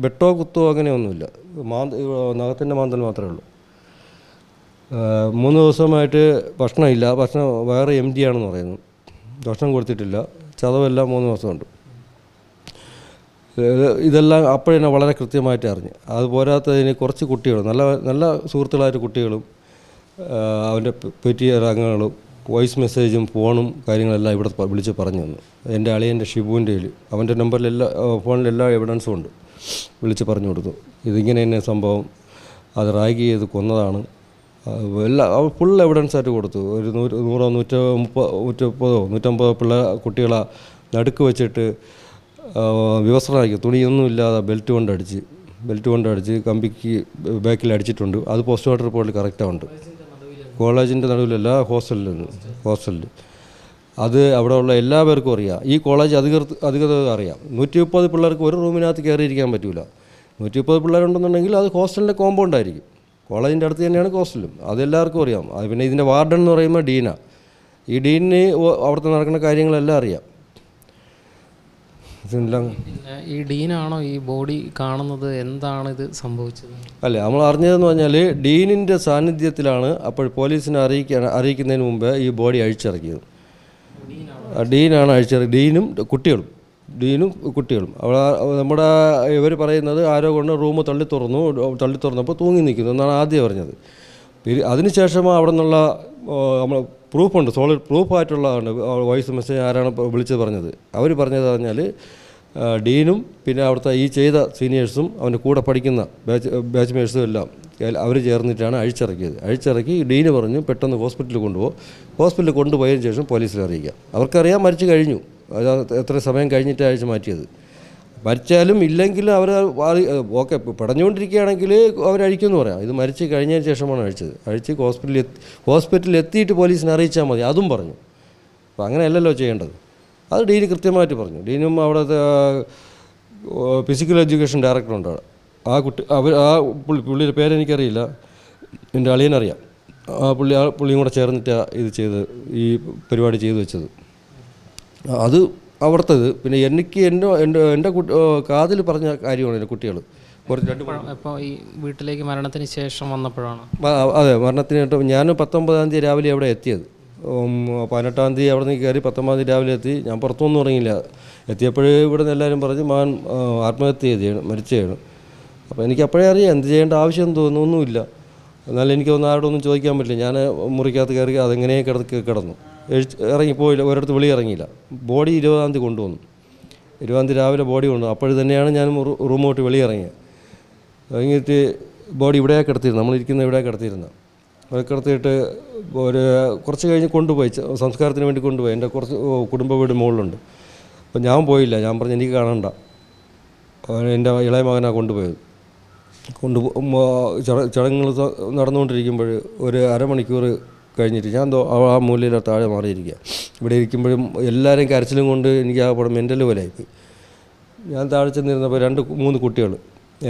വെട്ടോ കുത്തോ അങ്ങനെയൊന്നുമില്ല മാന്ത നഖത്തിൻ്റെ മാന്തൽ മാത്രമേ ഉള്ളൂ മൂന്ന് ദിവസമായിട്ട് ഭക്ഷണമില്ല ഭക്ഷണം വേറെ എം ഡി ആണെന്ന് പറയുന്നു ഭക്ഷണം കൊടുത്തിട്ടില്ല ചതവെല്ലാം മൂന്ന് ദിവസമുണ്ട് ഇതെല്ലാം അപ്പോഴെന്നെ വളരെ കൃത്യമായിട്ട് അറിഞ്ഞ് അത് പോരാത്തതിന് കുറച്ച് കുട്ടികൾ നല്ല നല്ല സുഹൃത്തുക്കളായിട്ട് കുട്ടികളും അവൻ്റെ പെറ്റിയ അംഗങ്ങളും വോയിസ് മെസ്സേജും ഫോണും കാര്യങ്ങളെല്ലാം ഇവിടെ വിളിച്ച് പറഞ്ഞു തന്നു എൻ്റെ അളിയൻ്റെ ഷിബുവിൻ്റെ കയ്യിൽ അവൻ്റെ നമ്പറിലെല്ലാ ഫോണിലെല്ലാ എവിഡൻസും ഉണ്ട് വിളിച്ച് പറഞ്ഞു കൊടുത്തു ഇതിങ്ങനെ തന്നെ സംഭവം അത് റാഗ് ചെയ്ത് കൊന്നതാണ് എല്ലാ ഫുൾ എവിഡൻസ് ആയിട്ട് കൊടുത്തു ഒരു നൂറ് നൂറോ നൂറ്റ മുപ്പത് നൂറ്റമുപ്പതോ നൂറ്റമ്പതോ പിള്ള കുട്ടികളെ നടുക്ക് വെച്ചിട്ട് വിവസ്ത്രനാക്കി തുണിയൊന്നും ഇല്ലാതെ ബെൽറ്റ് കൊണ്ടടിച്ച് ബെൽറ്റ് കൊണ്ടടിച്ച് കമ്പിക്ക് ബാക്കിൽ അടിച്ചിട്ടുണ്ട് അത് പോസ്റ്റ് മോർട്ടം റിപ്പോർട്ടിൽ കറക്റ്റാവുണ്ട് കോളേജിൻ്റെ നടുവിലല്ല ഹോസ്റ്റലിൽ നിന്ന് ഹോസ്റ്റലിൽ അത് അവിടെയുള്ള എല്ലാവർക്കും അറിയാം ഈ കോളേജ് അധികൃത അധികൃതർ അറിയാം നൂറ്റി മുപ്പത് പിള്ളേർക്ക് ഒരു റൂമിനകത്ത് കയറിയിരിക്കാൻ പറ്റില്ല നൂറ്റി മുപ്പത് പിള്ളേരുണ്ടെന്നുണ്ടെങ്കിൽ അത് ഹോസ്റ്റലിൻ്റെ കോമ്പൗണ്ടായിരിക്കും കോളേജിൻ്റെ അടുത്ത് തന്നെയാണ് കോസ്റ്റലും അതെല്ലാവർക്കും അറിയാം അത് പിന്നെ ഇതിൻ്റെ വാർഡൻ എന്ന് പറയുമ്പോൾ ഡീന ഈ ഡീനിന് അവിടുത്തെ നടക്കുന്ന കാര്യങ്ങളെല്ലാം അറിയാം ഈ ഡീനാണോ ഈ ബോഡി കാണുന്നത് എന്താണ് ഇത് സംഭവിച്ചത് അല്ലെ നമ്മൾ അറിഞ്ഞതെന്ന് പറഞ്ഞാൽ ഡീനിൻ്റെ സാന്നിധ്യത്തിലാണ് അപ്പോൾ പോലീസിനെ അറിയിക്കാൻ അറിയിക്കുന്നതിന് മുമ്പ് ഈ ബോഡി അഴിച്ചിറക്കിയത് ഡീനാണ് അഴിച്ചിറക്കി ഡീനും കുട്ടികളും ഡീനും കുട്ടികളും അവിടെ നമ്മുടെ ഇവർ പറയുന്നത് ആരോ കൊണ്ട് റൂം തള്ളി തുറന്നു തള്ളി തുറന്നപ്പോൾ തൂങ്ങി നിൽക്കുന്നു എന്നാണ് ആദ്യം പറഞ്ഞത് അതിനുശേഷം അവിടെ നിന്നുള്ള നമ്മൾ പ്രൂഫുണ്ട് സോളിഡ് പ്രൂഫായിട്ടുള്ളതാണ് വോയിസ് മെസ്സേജ് ആരാണ് വിളിച്ചത് പറഞ്ഞത് അവർ പറഞ്ഞത് പറഞ്ഞാൽ ഡീനും പിന്നെ അവിടുത്തെ ഈ ചെയ്ത സീനിയേഴ്സും അവൻ്റെ കൂടെ പഠിക്കുന്ന ബാച്ച് ബാച്ച്മേഴ്സും എല്ലാം അവർ ചേർന്നിട്ടാണ് അഴിച്ചിറക്കിയത് അഴിച്ചിറക്കി ഡീന് പറഞ്ഞു പെട്ടെന്ന് ഹോസ്പിറ്റലിൽ കൊണ്ടുപോകും ഹോസ്പിറ്റലിൽ കൊണ്ടുപോയതിന് ശേഷം പോലീസിൽ അറിയിക്കുക അവർക്കറിയാം മരിച്ചു കഴിഞ്ഞു എത്ര സമയം കഴിഞ്ഞിട്ട് അയച്ച് മാറ്റിയത് മരിച്ചാലും ഇല്ലെങ്കിലും അവർ ഓക്കെ പടഞ്ഞുകൊണ്ടിരിക്കുകയാണെങ്കിൽ അവരഴിക്കുമെന്ന് പറയാം ഇത് മരിച്ച് കഴിഞ്ഞതിന് ശേഷമാണ് അഴിച്ചത് അഴിച്ച് ഹോസ്പിറ്റലിൽ എത്തി ഹോസ്പിറ്റലിൽ എത്തിയിട്ട് പോലീസിനെ അറിയിച്ചാൽ മതി അതും പറഞ്ഞു അപ്പോൾ അങ്ങനെയല്ലല്ലോ ചെയ്യേണ്ടത് അത് ഡീന് കൃത്യമായിട്ട് പറഞ്ഞു ഡീനും അവിടുത്തെ ഫിസിക്കൽ എഡ്യൂക്കേഷൻ ഡയറക്ടറുണ്ട് ഉണ്ട് ആ കുട്ടി അവർ ആ പുള്ളി പുള്ളിയുടെ പേരെനിക്കറിയില്ല എൻ്റെ അളിയനറിയാം ആ പുള്ളി ആ പുള്ളിയും കൂടെ ചേർന്നിട്ടാണ് ഇത് ചെയ്ത് ഈ പരിപാടി ചെയ്തു വെച്ചത് അത് അവിടുത്തത് പിന്നെ എനിക്ക് എൻ്റെ എൻ്റെ എൻ്റെ കാതിൽ പറഞ്ഞ കാര്യമാണ് എൻ്റെ കുട്ടികൾ കുറച്ച് രണ്ട് അപ്പോൾ ഈ വീട്ടിലേക്ക് മരണത്തിന് ശേഷം വന്നപ്പോഴാണ് അതെ മരണത്തിന് ഞാൻ പത്തൊമ്പതാം തീയതി രാവിലെ അവിടെ എത്തിയത് പതിനെട്ടാം തീയതി അവിടെ നിന്ന് കയറി പത്തൊമ്പതാം തീയതി രാവിലെ എത്തി ഞാൻ പുറത്തൊന്നും ഇറങ്ങിയില്ല എത്തിയപ്പോഴേ ഇവിടെ നിന്ന് എല്ലാവരും പറഞ്ഞ് മകൻ ആത്മഹത്യ ചെയ്തു മരിച്ചതാണ് അപ്പോൾ എനിക്ക് അപ്പോഴേ അറിയാം എന്ത് ചെയ്യേണ്ട ആവശ്യം തോന്നുന്നൊന്നുമില്ല എന്നാലും എനിക്കൊന്നും ആരോടൊന്നും ചോദിക്കാൻ പറ്റില്ല ഞാൻ മുറിക്കകത്ത് കയറി അതെങ്ങനെ കിടന്ന് കിടന്നു ഇറങ്ങി പോയില്ല ഒരിടത്ത് വെളി ഇറങ്ങിയില്ല ബോഡി ഇരുപതാം തീയതി കൊണ്ടുവന്നു ഇരുപതാം തീയതി രാവിലെ ബോഡി കൊണ്ടു അപ്പോഴും തന്നെയാണ് ഞാൻ റൂമോട്ട് ഇറങ്ങിയത് ഇറങ്ങിയിട്ട് ബോഡി ഇവിടെ കിടത്തിയിരുന്നു നമ്മളിരിക്കുന്ന ഇവിടെ കിടത്തിയിരുന്നു അവിടെ കിടത്തിയിട്ട് ഒരു കുറച്ച് കഴിഞ്ഞ് കൊണ്ടുപോയി സംസ്കാരത്തിന് വേണ്ടി കൊണ്ടുപോയി എൻ്റെ കുറച്ച് കുടുംബ വീട് മുകളിലുണ്ട് അപ്പോൾ ഞാൻ പോയില്ല ഞാൻ പറഞ്ഞു എനിക്ക് കാണണ്ട എൻ്റെ ഇളയ മകനാണ് കൊണ്ടുപോയത് കൊണ്ടുപോ ചടങ്ങുകൾ നടന്നുകൊണ്ടിരിക്കുമ്പോൾ ഒരു അരമണിക്കൂർ കഴിഞ്ഞിട്ട് ഞാൻ എന്തോ ആ മൂലയിൽ താഴെ മാറിയിരിക്കുക ഇവിടെ ഇരിക്കുമ്പോഴും എല്ലാവരെയും കരച്ചിലും കൊണ്ട് എനിക്ക് ആ പടം മെൻ്റൽ പോലെയായിപ്പോയി ഞാൻ താഴെ ചെന്നിരുന്നപ്പോൾ രണ്ട് മൂന്ന് കുട്ടികൾ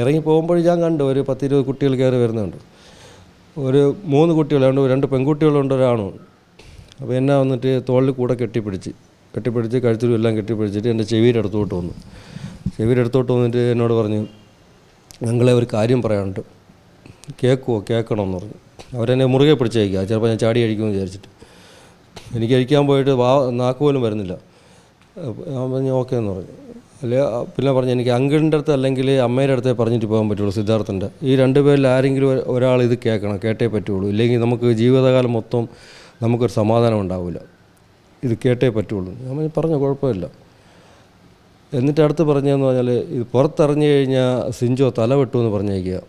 ഇറങ്ങി പോകുമ്പോൾ ഞാൻ കണ്ടു ഒരു പത്തിരുപത് കുട്ടികൾ കയറി വരുന്നുണ്ട് ഒരു മൂന്ന് കുട്ടികളുണ്ട് രണ്ട് പെൺകുട്ടികളുണ്ട് ഒരാണുണ്ട് അപ്പോൾ എന്നാ വന്നിട്ട് തോളിൽ കൂടെ കെട്ടിപ്പിടിച്ച് കെട്ടിപ്പിടിച്ച് കഴുത്തിലും എല്ലാം കെട്ടിപ്പിടിച്ചിട്ട് എൻ്റെ ചെവിയുടെ അടുത്തോട്ട് വന്നു ചെവിയുടെ അടുത്തോട്ട് വന്നിട്ട് എന്നോട് പറഞ്ഞു ഞങ്ങളെ ഒരു കാര്യം പറയാനുണ്ട് കേൾക്കുമോ കേൾക്കണമെന്ന് പറഞ്ഞു അവരെന്നെ മുറുകെ പിടിച്ചയക്കുക ചിലപ്പോൾ ഞാൻ ചാടി എന്ന് വിചാരിച്ചിട്ട് എനിക്ക് അഴിക്കാൻ പോയിട്ട് വാ നാക്ക് പോലും വരുന്നില്ല ഞാൻ പറഞ്ഞു ഓക്കെ എന്ന് പറഞ്ഞു അല്ലെ പിന്നെ പറഞ്ഞു എനിക്ക് അങ്കിളിൻ്റെ അടുത്ത് അല്ലെങ്കിൽ അമ്മയുടെ അടുത്തേ പറഞ്ഞിട്ട് പോകാൻ പറ്റുള്ളൂ സിദ്ധാർത്ഥൻ്റെ ഈ രണ്ട് പേരിൽ ആരെങ്കിലും ഒരാൾ ഇത് കേൾക്കണം കേട്ടേ പറ്റുള്ളൂ ഇല്ലെങ്കിൽ നമുക്ക് ജീവിതകാലം മൊത്തം നമുക്കൊരു സമാധാനം ഉണ്ടാവില്ല ഇത് കേട്ടേ പറ്റുള്ളൂ ഞാൻ പറഞ്ഞു കുഴപ്പമില്ല എന്നിട്ട് അടുത്ത് പറഞ്ഞതെന്ന് പറഞ്ഞാൽ ഇത് പുറത്തിറങ്ങി കഴിഞ്ഞാൽ സിഞ്ചോ തല വെട്ടു എന്ന് പറഞ്ഞേക്കുക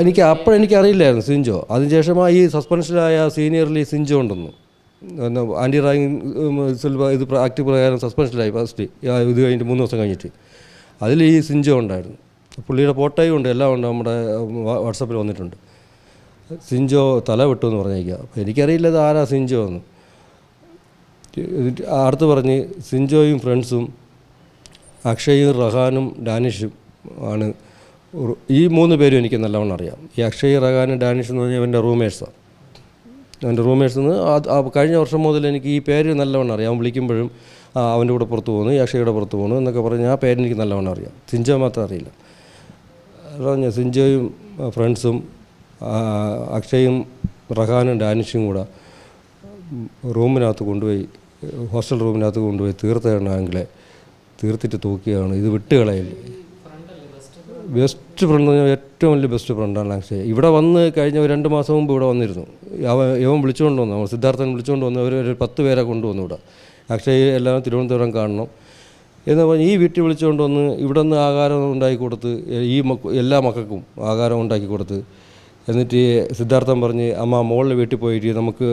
എനിക്ക് അപ്പോഴെനിക്ക് അറിയില്ലായിരുന്നു സിഞ്ചോ ആ ഈ സസ്പെൻഷനിലായ സീനിയറിൽ സിഞ്ചോ ഉണ്ടെന്ന് ആൻറ്റി റാങ്കിങ് സിൽവ ഇത് ആക്ട് പ്രകാരം സസ്പെൻഷനായി ഫസ്റ്റ് ഇത് കഴിഞ്ഞിട്ട് മൂന്ന് ദിവസം കഴിഞ്ഞിട്ട് അതിൽ ഈ സിഞ്ചോ ഉണ്ടായിരുന്നു പുള്ളിയുടെ ഫോട്ടോയും ഉണ്ട് എല്ലാം ഉണ്ട് നമ്മുടെ വാട്സപ്പിൽ വന്നിട്ടുണ്ട് സിഞ്ചോ തല വിട്ടു എന്ന് പറഞ്ഞേക്കുക അപ്പോൾ എനിക്കറിയില്ല ഇത് ആരാ സിഞ്ചോ എന്ന് അടുത്ത് പറഞ്ഞ് സിഞ്ചോയും ഫ്രണ്ട്സും അക്ഷയും റഹാനും ഡാനിഷും ആണ് ഈ മൂന്ന് പേരും എനിക്ക് നല്ലവണ്ണം അറിയാം ഈ അക്ഷയ് റഹാനും ഡാനിഷ് എന്ന് പറഞ്ഞാൽ എൻ്റെ റൂമേഴ്സാണ് എൻ്റെ റൂമേഴ്സ് നിന്ന് കഴിഞ്ഞ വർഷം മുതൽ എനിക്ക് ഈ പേര് നല്ലവണ്ണം അറിയാം വിളിക്കുമ്പോഴും അവൻ്റെ കൂടെ പുറത്ത് പോകുന്നു ഈ അക്ഷയുടെ പുറത്ത് പോകുന്നു എന്നൊക്കെ പറഞ്ഞ് ആ പേര് എനിക്ക് നല്ലവണ്ണം അറിയാം സിഞ്ചോ മാത്രം അറിയില്ല പറഞ്ഞ സിഞ്ചോയും ഫ്രണ്ട്സും അക്ഷയും റഹാനും ഡാനിഷും കൂടെ റൂമിനകത്ത് കൊണ്ടുപോയി ഹോസ്റ്റൽ റൂമിനകത്ത് കൊണ്ടുപോയി തീർത്തതാണെങ്കിലെ തീർത്തിട്ട് തൂക്കിയാണ് ഇത് വിട്ടുകളയില്ലേ ബെസ്റ്റ് ഫ്രണ്ട് എന്ന് പറഞ്ഞാൽ ഏറ്റവും വലിയ ബെസ്റ്റ് ഫ്രണ്ടാണ് അക്ഷയ് ഇവിടെ വന്ന് കഴിഞ്ഞ രണ്ട് മാസം മുമ്പ് ഇവിടെ വന്നിരുന്നു അവൻ ഇവൻ വിളിച്ചുകൊണ്ട് വന്നു അവൻ സിദ്ധാർത്ഥൻ വിളിച്ചുകൊണ്ട് വന്നു അവർ ഒരു പത്ത് പേരെ കൊണ്ടുവന്നു ഇവിടെ അക്ഷയ് എല്ലാം തിരുവനന്തപുരം കാണണം എന്ന് പറഞ്ഞാൽ ഈ വീട്ടിൽ വിളിച്ചുകൊണ്ട് വന്ന് ഇവിടെ നിന്ന് ആഹാരം ഉണ്ടാക്കി കൊടുത്ത് ഈ എല്ലാ മക്കൾക്കും ആഹാരം ഉണ്ടാക്കി കൊടുത്ത് എന്നിട്ട് സിദ്ധാർത്ഥം പറഞ്ഞ് അമ്മ മോളിൽ വീട്ടിൽ പോയിട്ട് നമുക്ക്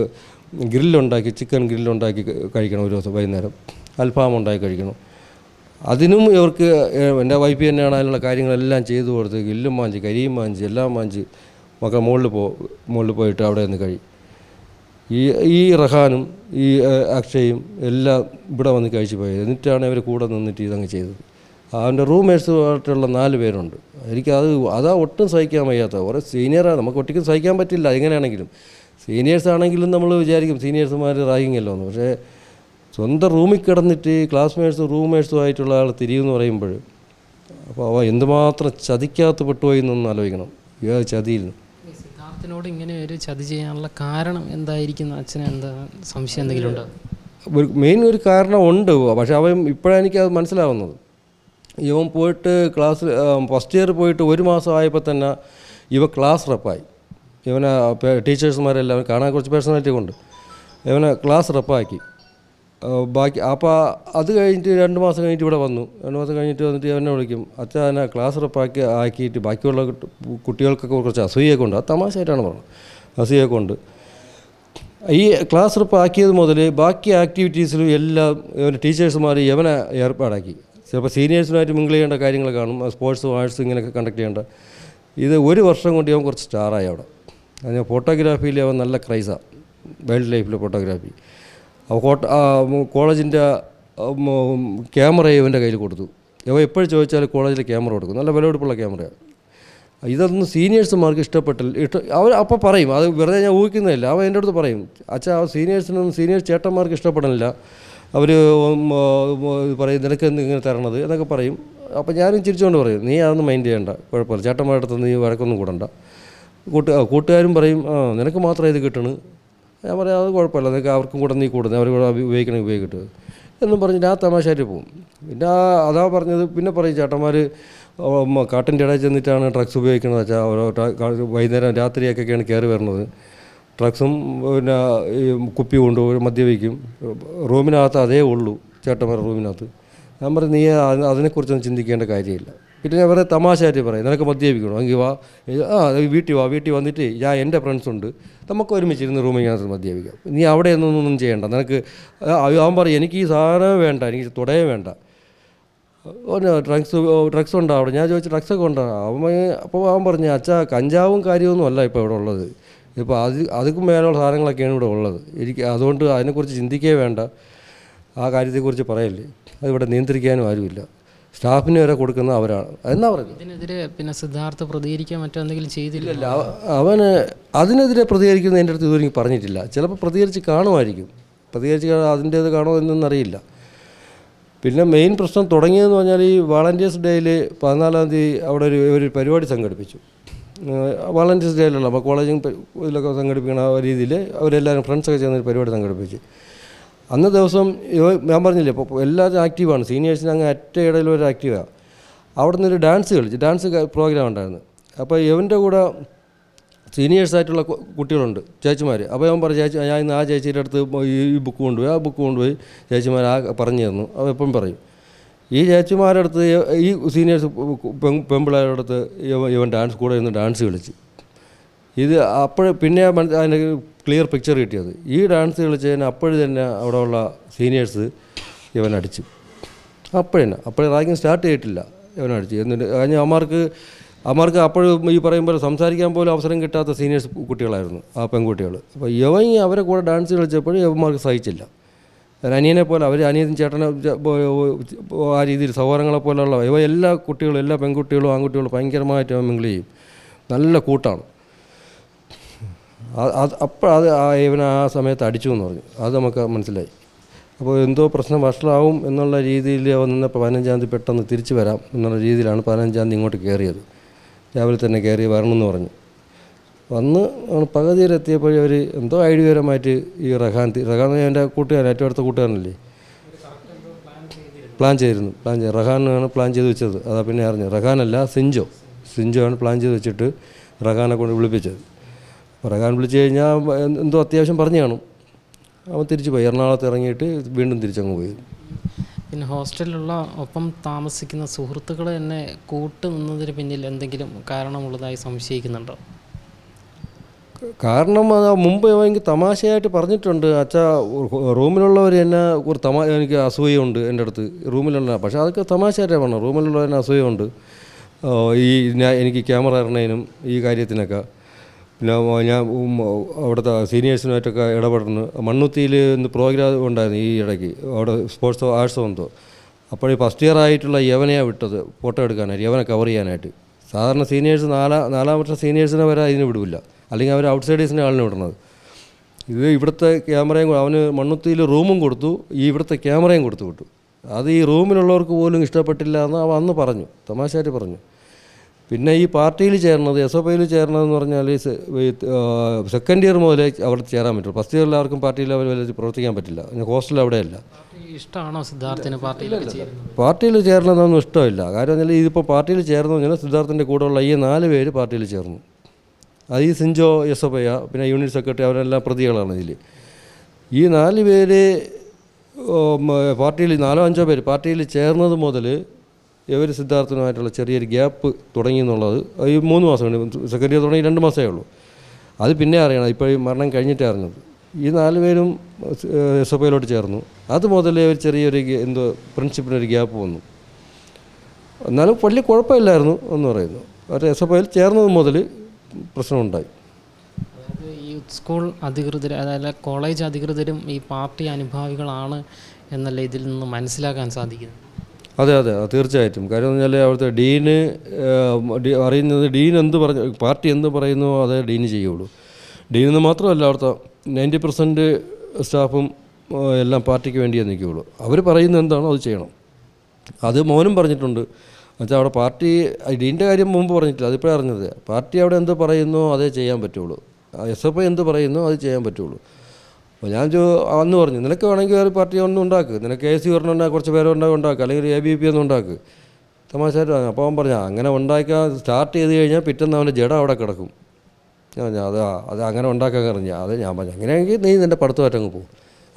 ഗ്രില്ലുണ്ടാക്കി ചിക്കൻ ഗ്രില്ലുണ്ടാക്കി കഴിക്കണം ഒരു ദിവസം വൈകുന്നേരം അൽഫാം ഉണ്ടാക്കി കഴിക്കണം അതിനും ഇവർക്ക് എൻ്റെ വൈഫ് തന്നെയാണ് അതിനുള്ള കാര്യങ്ങളെല്ലാം ചെയ്തു കൊടുത്ത് ഗില്ലും മാഞ്ച് കരിയും മാഞ്ച് എല്ലാം മാഞ്ച് മക്കൾ മുകളിൽ പോ മുകളിൽ പോയിട്ട് അവിടെ നിന്ന് കഴി ഈ ഈ റഹാനും ഈ അക്ഷയും എല്ലാം ഇവിടെ വന്ന് കഴിച്ചു പോയത് എന്നിട്ടാണ് അവർ കൂടെ നിന്നിട്ട് ഇതങ്ങ് ചെയ്തത് അവൻ്റെ റൂംമേഴ്സുമായിട്ടുള്ള നാല് പേരുണ്ട് എനിക്കത് അതാ ഒട്ടും സഹിക്കാൻ വയ്യാത്ത കുറേ സീനിയറാണ് നമുക്ക് ഒട്ടിക്കും സഹിക്കാൻ പറ്റില്ല എങ്ങനെയാണെങ്കിലും സീനിയേഴ്സ് ആണെങ്കിലും നമ്മൾ വിചാരിക്കും സീനിയേഴ്സുമാർ റാഗിങ്ങല്ലോ അല്ലോ എന്ന് പക്ഷേ സ്വന്തം റൂമിൽ കിടന്നിട്ട് ക്ലാസ്മേറ്റ്സും റൂംമേറ്റ്സും ആയിട്ടുള്ള ആൾ തിരിയെന്ന് പറയുമ്പോൾ അപ്പോൾ അവ എന്തുമാത്രം ചതിക്കാത്ത പെട്ടുപോയി എന്നൊന്ന് ആലോചിക്കണം ഏത് ചതിയിൽ സിദ്ധാർത്ഥിനോട് ഇങ്ങനെ ഒരു ചതി ചെയ്യാനുള്ള കാരണം എന്തായിരിക്കും അച്ഛനെ എന്താ സംശയം എന്തെങ്കിലും ഉണ്ടോ ഒരു മെയിൻ ഒരു കാരണം ഉണ്ട് പക്ഷെ അവൻ ഇപ്പോഴാണ് എനിക്ക് അത് മനസ്സിലാവുന്നത് ഇവൻ പോയിട്ട് ക്ലാസ് ഫസ്റ്റ് ഇയർ പോയിട്ട് ഒരു മാസം ആയപ്പോൾ തന്നെ ഇവ ക്ലാസ് റപ്പായി ഇവനെ ടീച്ചേഴ്സുമാരെല്ലാം കാണാൻ കുറച്ച് പേഴ്സണാലിറ്റി കൊണ്ട് ഇവനെ ക്ലാസ് റപ്പാക്കി ബാക്കി അപ്പോൾ അത് കഴിഞ്ഞിട്ട് രണ്ട് മാസം കഴിഞ്ഞിട്ട് ഇവിടെ വന്നു രണ്ട് മാസം കഴിഞ്ഞിട്ട് വന്നിട്ട് എന്നെ വിളിക്കും അച്ഛൻ എന്നെ ക്ലാസ് ഉറപ്പാക്കി ആക്കിയിട്ട് ബാക്കിയുള്ള കുട്ടികൾക്കൊക്കെ കുറച്ച് അസൂയൊക്കെ ഉണ്ട് അത് തമാശയായിട്ടാണ് പറഞ്ഞത് അസൂയൊക്കെ ഉണ്ട് ഈ ക്ലാസ് ഉറപ്പാക്കിയത് മുതൽ ബാക്കി ആക്ടിവിറ്റീസിലും എല്ലാം ടീച്ചേഴ്സുമാർ യവനെ ഏർപ്പാടാക്കി ചിലപ്പോൾ സീനിയേഴ്സിനായിട്ട് മിങ്കിൾ ചെയ്യേണ്ട കാര്യങ്ങൾ കാണും സ്പോർട്സ് ആർട്സ് ഇങ്ങനെയൊക്കെ കണ്ടക്ട് ചെയ്യേണ്ട ഇത് ഒരു വർഷം കൊണ്ട് അവൻ കുറച്ച് സ്റ്റാറായി അവിടെ അതിന് ഫോട്ടോഗ്രാഫിയിൽ അവൻ നല്ല ക്രൈസാണ് വൈൽഡ് ലൈഫിലെ ഫോട്ടോഗ്രാഫി കോട്ട കോളേജിൻ്റെ ക്യാമറ ഇവൻ്റെ കയ്യിൽ കൊടുത്തു ഇവ എപ്പോഴും ചോദിച്ചാൽ കോളേജിൽ ക്യാമറ കൊടുക്കും നല്ല വിലപിടിപ്പുള്ള ക്യാമറയാണ് ഇതൊന്നും സീനിയേഴ്സുമാർക്ക് ഇഷ്ടപ്പെട്ടില്ല ഇഷ്ട അവർ അപ്പോൾ പറയും അത് വെറുതെ ഞാൻ ഊഹിക്കുന്നതല്ല അവൻ എൻ്റെ അടുത്ത് പറയും അച്ഛാ ആ സീനിയേഴ്സിനൊന്നും സീനിയർ ചേട്ടന്മാർക്ക് ഇഷ്ടപ്പെടുന്നില്ല അവർ പറയും നിനക്ക് ഇങ്ങനെ തരണത് എന്നൊക്കെ പറയും അപ്പോൾ ഞാനും ചിരിച്ചുകൊണ്ട് പറയും നീ അതൊന്നും മൈൻഡ് ചെയ്യണ്ട കുഴപ്പമില്ല ചേട്ടന്മാരുടെ അടുത്ത് നീ വഴക്കൊന്നും കൂടണ്ട കൂട്ടുകാരും പറയും നിനക്ക് മാത്രമേ ഇത് കിട്ടണു ഞാൻ പറയാം അത് കുഴപ്പമില്ല നിങ്ങൾക്ക് അവർക്കും കൂടെ നീ കൂടുന്നത് അവർ കൂടെ ഉപയോഗിക്കണമെങ്കിൽ ഉപയോഗിക്കട്ടെ എന്നും പറഞ്ഞിട്ട് ആ തമാശയായിട്ട് പോകും പിന്നെ ആ അതാ പറഞ്ഞത് പിന്നെ പറയും ചേട്ടന്മാർ കാട്ടിൻ്റെ ഇടയിൽ ചെന്നിട്ടാണ് ഡ്രഗ്സ് ഉപയോഗിക്കുന്നത് വെച്ചാൽ ഓരോ വൈകുന്നേരം രാത്രിയൊക്കെയാണ് കയറി വരുന്നത് ഡ്രഗ്സും പിന്നെ ഈ കുപ്പി കൊണ്ടുപോയി മദ്യപിക്കും റൂമിനകത്ത് അതേ ഉള്ളൂ ചേട്ടന്മാരുടെ റൂമിനകത്ത് ഞാൻ പറഞ്ഞു നീ അതിനെക്കുറിച്ചൊന്നും ചിന്തിക്കേണ്ട കാര്യമില്ല പിന്നെ ഞാൻ വേറെ തമാശയായിട്ട് പറയും നിനക്ക് മദ്യപിക്കണോ എങ്കിൽ വാ ആ വീട്ടിൽ വാ വീട്ടിൽ വന്നിട്ട് ഞാൻ എൻ്റെ ഫ്രണ്ട്സ് ഉണ്ട് നമുക്ക് ഒരുമിച്ച് ഇരുന്ന് റൂമിൽ ഞാൻ മദ്യപിക്കാം നീ അവിടെ ഒന്നും ചെയ്യണ്ട നിനക്ക് അവൻ പറയും എനിക്ക് ഈ സാധനം വേണ്ട എനിക്ക് തുടയേ വേണ്ട ഡ്രഗ്സ് ഡ്രഗ്സ് ഉണ്ടോ അവിടെ ഞാൻ ചോദിച്ചു ഡ്രഗ്സ് ഒക്കെ ഉണ്ടോ അവൻ അപ്പോൾ അവൻ പറഞ്ഞു അച്ഛാ കഞ്ചാവും കാര്യമൊന്നും അല്ല ഇപ്പോൾ ഇവിടെ ഉള്ളത് ഇപ്പോൾ അത് അതുക്കും മേലുള്ള സാധനങ്ങളൊക്കെയാണ് ഇവിടെ ഉള്ളത് എനിക്ക് അതുകൊണ്ട് അതിനെക്കുറിച്ച് ചിന്തിക്കേ വേണ്ട ആ കാര്യത്തെക്കുറിച്ച് പറയല്ലേ അതിവിടെ നിയന്ത്രിക്കാനും ആരുമില്ല സ്റ്റാഫിന് വരെ കൊടുക്കുന്ന അവരാണ് എന്നാ പറഞ്ഞു ഇതിനെതിരെ പിന്നെ സിദ്ധാർത്ഥ പ്രതികരിക്കാൻ മറ്റെന്തെങ്കിലും ചെയ്തില്ല അവന് അതിനെതിരെ പ്രതികരിക്കുന്ന എൻ്റെ അടുത്ത് ഇതുവരെ പറഞ്ഞിട്ടില്ല ചിലപ്പോൾ പ്രതികരിച്ച് കാണുമായിരിക്കും പ്രതികരിച്ച് അതിൻ്റേത് എന്നൊന്നും അറിയില്ല പിന്നെ മെയിൻ പ്രശ്നം തുടങ്ങിയതെന്ന് പറഞ്ഞാൽ ഈ വാളണ്ടിയേഴ്സ് ഡേയിൽ പതിനാലാം തീയതി അവിടെ ഒരു ഒരു പരിപാടി സംഘടിപ്പിച്ചു വാളണ്ടിയേഴ്സ് ഡേയിലുള്ള അപ്പോൾ കോളേജും ഇതിലൊക്കെ സംഘടിപ്പിക്കുന്ന രീതിയിൽ അവരെല്ലാവരും ഫ്രണ്ട്സൊക്കെ ചേർന്നൊരു പരിപാടി സംഘടിപ്പിച്ചു അന്ന് ദിവസം ഞാൻ പറഞ്ഞില്ലേ ഇപ്പോൾ എല്ലാവരും ആക്റ്റീവാണ് സീനിയേഴ്സിന് അങ്ങ് അറ്റ ഇടയിൽ ഒരു ആക്റ്റീവാണ് അവിടെ നിന്നൊരു ഡാൻസ് കളിച്ച് ഡാൻസ് പ്രോഗ്രാം ഉണ്ടായിരുന്നു അപ്പോൾ എവൻ്റെ കൂടെ സീനിയേഴ്സായിട്ടുള്ള കുട്ടികളുണ്ട് ചേച്ചിമാർ അപ്പോൾ അവൻ പറഞ്ഞു ചേച്ചി ഞാൻ ഇന്ന് ആ ചേച്ചിയുടെ അടുത്ത് ഈ ബുക്ക് കൊണ്ടുപോയി ആ ബുക്ക് കൊണ്ടുപോയി ചേച്ചിമാർ ആ പറഞ്ഞു തന്നു അവ എപ്പം പറയും ഈ ചേച്ചിമാരുടെ അടുത്ത് ഈ സീനിയേഴ്സ് പെൺപിള്ളേരുടെ അടുത്ത് ഇവൻ ഡാൻസ് കൂടെ ഇന്ന് ഡാൻസ് കളിച്ച് ഇത് അപ്പോൾ പിന്നെ അതിൻ്റെ ക്ലിയർ പിക്ചർ കിട്ടിയത് ഈ ഡാൻസ് കളിച്ചതിന് അപ്പോഴും തന്നെ അവിടെയുള്ള സീനിയേഴ്സ് ഇവൻ അടിച്ചു അപ്പോഴന്നെ അപ്പോഴേ റാഗിങ് സ്റ്റാർട്ട് ചെയ്തിട്ടില്ല ഇവൻ അടിച്ചു എന്നിട്ട് കഴിഞ്ഞ അമാർക്ക് അമാർക്ക് അപ്പോഴും ഈ പറയുമ്പോൾ സംസാരിക്കാൻ പോലും അവസരം കിട്ടാത്ത സീനിയേഴ്സ് കുട്ടികളായിരുന്നു ആ പെൺകുട്ടികൾ അപ്പോൾ യവൻ അവരെ കൂടെ ഡാൻസ് കളിച്ചപ്പോഴും യവന്മാർക്ക് സഹിച്ചില്ല അനിയനെ പോലെ അവർ അനിയനും ചേട്ടനെ ആ രീതിയിൽ സഹോദരങ്ങളെ പോലെയുള്ള ഇവ എല്ലാ കുട്ടികളും എല്ലാ പെൺകുട്ടികളും ആൺകുട്ടികളും ഭയങ്കരമായിട്ട് മിങ്കിൾ ചെയ്യും നല്ല കൂട്ടാണ് അപ്പോൾ അത് ഇവൻ ആ സമയത്ത് അടിച്ചു എന്ന് പറഞ്ഞു അത് നമുക്ക് മനസ്സിലായി അപ്പോൾ എന്തോ പ്രശ്നം വഷളാവും എന്നുള്ള രീതിയിൽ അവൻ നിന്ന് പതിനഞ്ചാം തീയതി പെട്ടെന്ന് തിരിച്ചു വരാം എന്നുള്ള രീതിയിലാണ് പതിനഞ്ചാം തീയതി ഇങ്ങോട്ട് കയറിയത് രാവിലെ തന്നെ കയറി വരണമെന്ന് പറഞ്ഞു വന്ന് പകുതിയിലെത്തിയപ്പോഴേ അവർ എന്തോ ഐഡിയപരമായിട്ട് ഈ റഹാൻ റഹാൻ എൻ്റെ കൂട്ടുകാരൻ ഏറ്റവും അടുത്ത കൂട്ടുകാരനല്ലേ പ്ലാൻ ചെയ്തിരുന്നു പ്ലാൻ ചെയ്ത് റഹാനാണ് പ്ലാൻ ചെയ്ത് വെച്ചത് അതാ പിന്നെ അറിഞ്ഞു റഹാനല്ല സിഞ്ചോ സിഞ്ചോ ആണ് പ്ലാൻ ചെയ്ത് വെച്ചിട്ട് റഹാനെ കൊണ്ട് വിളിപ്പിച്ചത് പറയാൻ വിളിച്ചു കഴിഞ്ഞാൽ എന്തോ അത്യാവശ്യം പറഞ്ഞു കാണും അവൻ തിരിച്ചു പോയി എറണാകുളത്ത് ഇറങ്ങിയിട്ട് വീണ്ടും തിരിച്ചങ്ങ് പോയി പിന്നെ ഹോസ്റ്റലിലുള്ള ഒപ്പം താമസിക്കുന്ന സുഹൃത്തുക്കൾ തന്നെ കൂട്ട് നിന്നതിന് പിന്നിൽ എന്തെങ്കിലും കാരണമുള്ളതായി സംശയിക്കുന്നുണ്ടോ കാരണം അത് മുമ്പ് എനിക്ക് തമാശയായിട്ട് പറഞ്ഞിട്ടുണ്ട് അച്ഛാ റൂമിലുള്ളവർ എന്നെ ഒരു തമാ എനിക്ക് അസൂയുണ്ട് എൻ്റെ അടുത്ത് റൂമിലുള്ള പക്ഷേ അതൊക്കെ തമാശയായിട്ടേ പറഞ്ഞു റൂമിലുള്ളവർ അസൂയുണ്ട് ഈ എനിക്ക് ക്യാമറ ഇറങ്ങുന്നതിനും ഈ കാര്യത്തിനൊക്കെ പിന്നെ ഞാൻ അവിടുത്തെ സീനിയേഴ്സിനായിട്ടൊക്കെ ഇടപെടുന്നു മണ്ണുത്തിയിൽ ഇന്ന് പ്രോഗ്രാം ഉണ്ടായിരുന്നു ഈ ഇടയ്ക്ക് അവിടെ സ്പോർട്സ് ആർട്സ് എന്തോ അപ്പോൾ ഈ ഫസ്റ്റ് ഇയർ ആയിട്ടുള്ള യവനെയാണ് വിട്ടത് ഫോട്ടോ എടുക്കാനായിട്ട് യവനെ കവർ ചെയ്യാനായിട്ട് സാധാരണ സീനിയേഴ്സ് നാലാ നാലാമത്തെ സീനിയേഴ്സിനെ വരെ അതിന് വിടില്ല അല്ലെങ്കിൽ അവർ ഔട്ട് സൈഡേഴ്സിനെ ആളിനെ വിടണത് ഇത് ഇവിടുത്തെ ക്യാമറയും അവന് മണ്ണുത്തിയിൽ റൂമും കൊടുത്തു ഈ ഇവിടുത്തെ ക്യാമറയും കൊടുത്തു വിട്ടു അത് ഈ റൂമിലുള്ളവർക്ക് പോലും ഇഷ്ടപ്പെട്ടില്ല എന്ന് അവ അന്ന് പറഞ്ഞു തമാശയായിട്ട് പറഞ്ഞു പിന്നെ ഈ പാർട്ടിയിൽ ചേർന്നത് എസ് എഫ് ഐയിൽ ചേർന്നതെന്ന് പറഞ്ഞാൽ സെക്കൻഡ് ഇയർ മുതലേ അവിടെ ചേരാൻ പറ്റും ഫസ്റ്റ് ഇയറിൽ ആർക്കും പാർട്ടിയിൽ അവർ പ്രവർത്തിക്കാൻ പറ്റില്ല ഹോസ്റ്റൽ അവിടെയല്ല ഇഷ്ടമാണോ സിദ്ധാർത്ഥിന് പാർട്ടിയിൽ പാർട്ടിയിൽ ചേരണമെന്നൊന്നും ഇഷ്ടമില്ല കാരണം എന്നാൽ ഇതിപ്പോൾ പാർട്ടിയിൽ ചേർന്നു കഴിഞ്ഞാൽ സിദ്ധാർത്ഥിൻ്റെ കൂടെയുള്ള ഈ നാല് പേര് പാർട്ടിയിൽ ചേർന്നു അത് ഈ സിഞ്ചോ എസ് എഫ് ഐയാ പിന്നെ യൂണിറ്റ് സെക്രട്ടറി അവരെല്ലാം പ്രതികളാണ് ഇതിൽ ഈ നാല് പേര് പാർട്ടിയിൽ നാലോ അഞ്ചോ പേര് പാർട്ടിയിൽ ചേർന്നത് മുതൽ ഇവർ സിദ്ധാർത്ഥനുമായിട്ടുള്ള ചെറിയൊരു ഗ്യാപ്പ് തുടങ്ങി എന്നുള്ളത് ഈ മൂന്ന് സെക്കൻഡ് സെക്രട്ടറി തുടങ്ങി രണ്ട് മാസമേ ഉള്ളൂ അത് പിന്നെ അറിയണം ഇപ്പോൾ ഈ മരണം കഴിഞ്ഞിട്ടേ അറിഞ്ഞത് ഈ നാല് പേരും എസ് എഫ് ഐയിലോട്ട് ചേർന്നു അത് മുതലേ ഒരു ചെറിയൊരു എന്തോ പ്രിൻസിപ്പിനൊരു ഗ്യാപ്പ് വന്നു എന്നാലും വലിയ കുഴപ്പമില്ലായിരുന്നു എന്ന് പറയുന്നു അവർ എസ് എഫ് ഐയിൽ ചേർന്നത് മുതൽ പ്രശ്നമുണ്ടായി ഈ സ്കൂൾ അധികൃതർ അതായത് കോളേജ് അധികൃതരും ഈ പാർട്ടി അനുഭാവികളാണ് എന്നല്ല ഇതിൽ നിന്ന് മനസ്സിലാക്കാൻ സാധിക്കുന്നത് അതെ അതെ തീർച്ചയായിട്ടും കാര്യം എന്ന് പറഞ്ഞാൽ അവിടുത്തെ ഡീന് അറിയുന്നത് ഡീൻ എന്ത് പറഞ്ഞു പാർട്ടി എന്ത് പറയുന്നുവോ അതേ ഡീന് ചെയ്യുള്ളൂ എന്ന് മാത്രമല്ല അവിടുത്തെ നയൻറ്റി പെർസെൻറ്റ് സ്റ്റാഫും എല്ലാം പാർട്ടിക്ക് വേണ്ടിയേ നിൽക്കുകയുള്ളൂ അവർ പറയുന്നത് എന്താണോ അത് ചെയ്യണം അത് മോനും പറഞ്ഞിട്ടുണ്ട് എന്നുവെച്ചാൽ അവിടെ പാർട്ടി ഡീൻ്റെ കാര്യം മുമ്പ് പറഞ്ഞിട്ടില്ല അതിപ്പോഴേ അറിഞ്ഞത് പാർട്ടി അവിടെ എന്ത് പറയുന്നോ അതേ ചെയ്യാൻ പറ്റുള്ളൂ എസ് എഫ് ഐ എന്ത് പറയുന്നോ അത് ചെയ്യാൻ പറ്റുള്ളൂ അപ്പോൾ ഞാൻ അന്ന് പറഞ്ഞു നിനക്ക് വേണമെങ്കിൽ വേറെ പാർട്ടി ഒന്ന് ഉണ്ടാക്കുക നിനക്ക് എ സി ഒരെണ്ണം കുറച്ച് പേരെ ഉണ്ടാകും ഉണ്ടാക്കുക അല്ലെങ്കിൽ എ ബി പി ഒന്ന് ഉണ്ടാക്കുക തമാശയായിട്ട് പറഞ്ഞു അപ്പോൾ അവൻ പറഞ്ഞു അങ്ങനെ ഉണ്ടാക്കാൻ സ്റ്റാർട്ട് ചെയ്ത് കഴിഞ്ഞാൽ പിറ്റേന്ന് അവൻ്റെ ജഡ അവിടെ കിടക്കും ഞാൻ പറഞ്ഞു അത് അത് അങ്ങനെ ഉണ്ടാക്കാൻ പറഞ്ഞു അത് ഞാൻ പറഞ്ഞു അങ്ങനെയാണെങ്കിൽ നീ നിൻ്റെ പടത്തുമായിട്ട് അങ്ങ് പോകും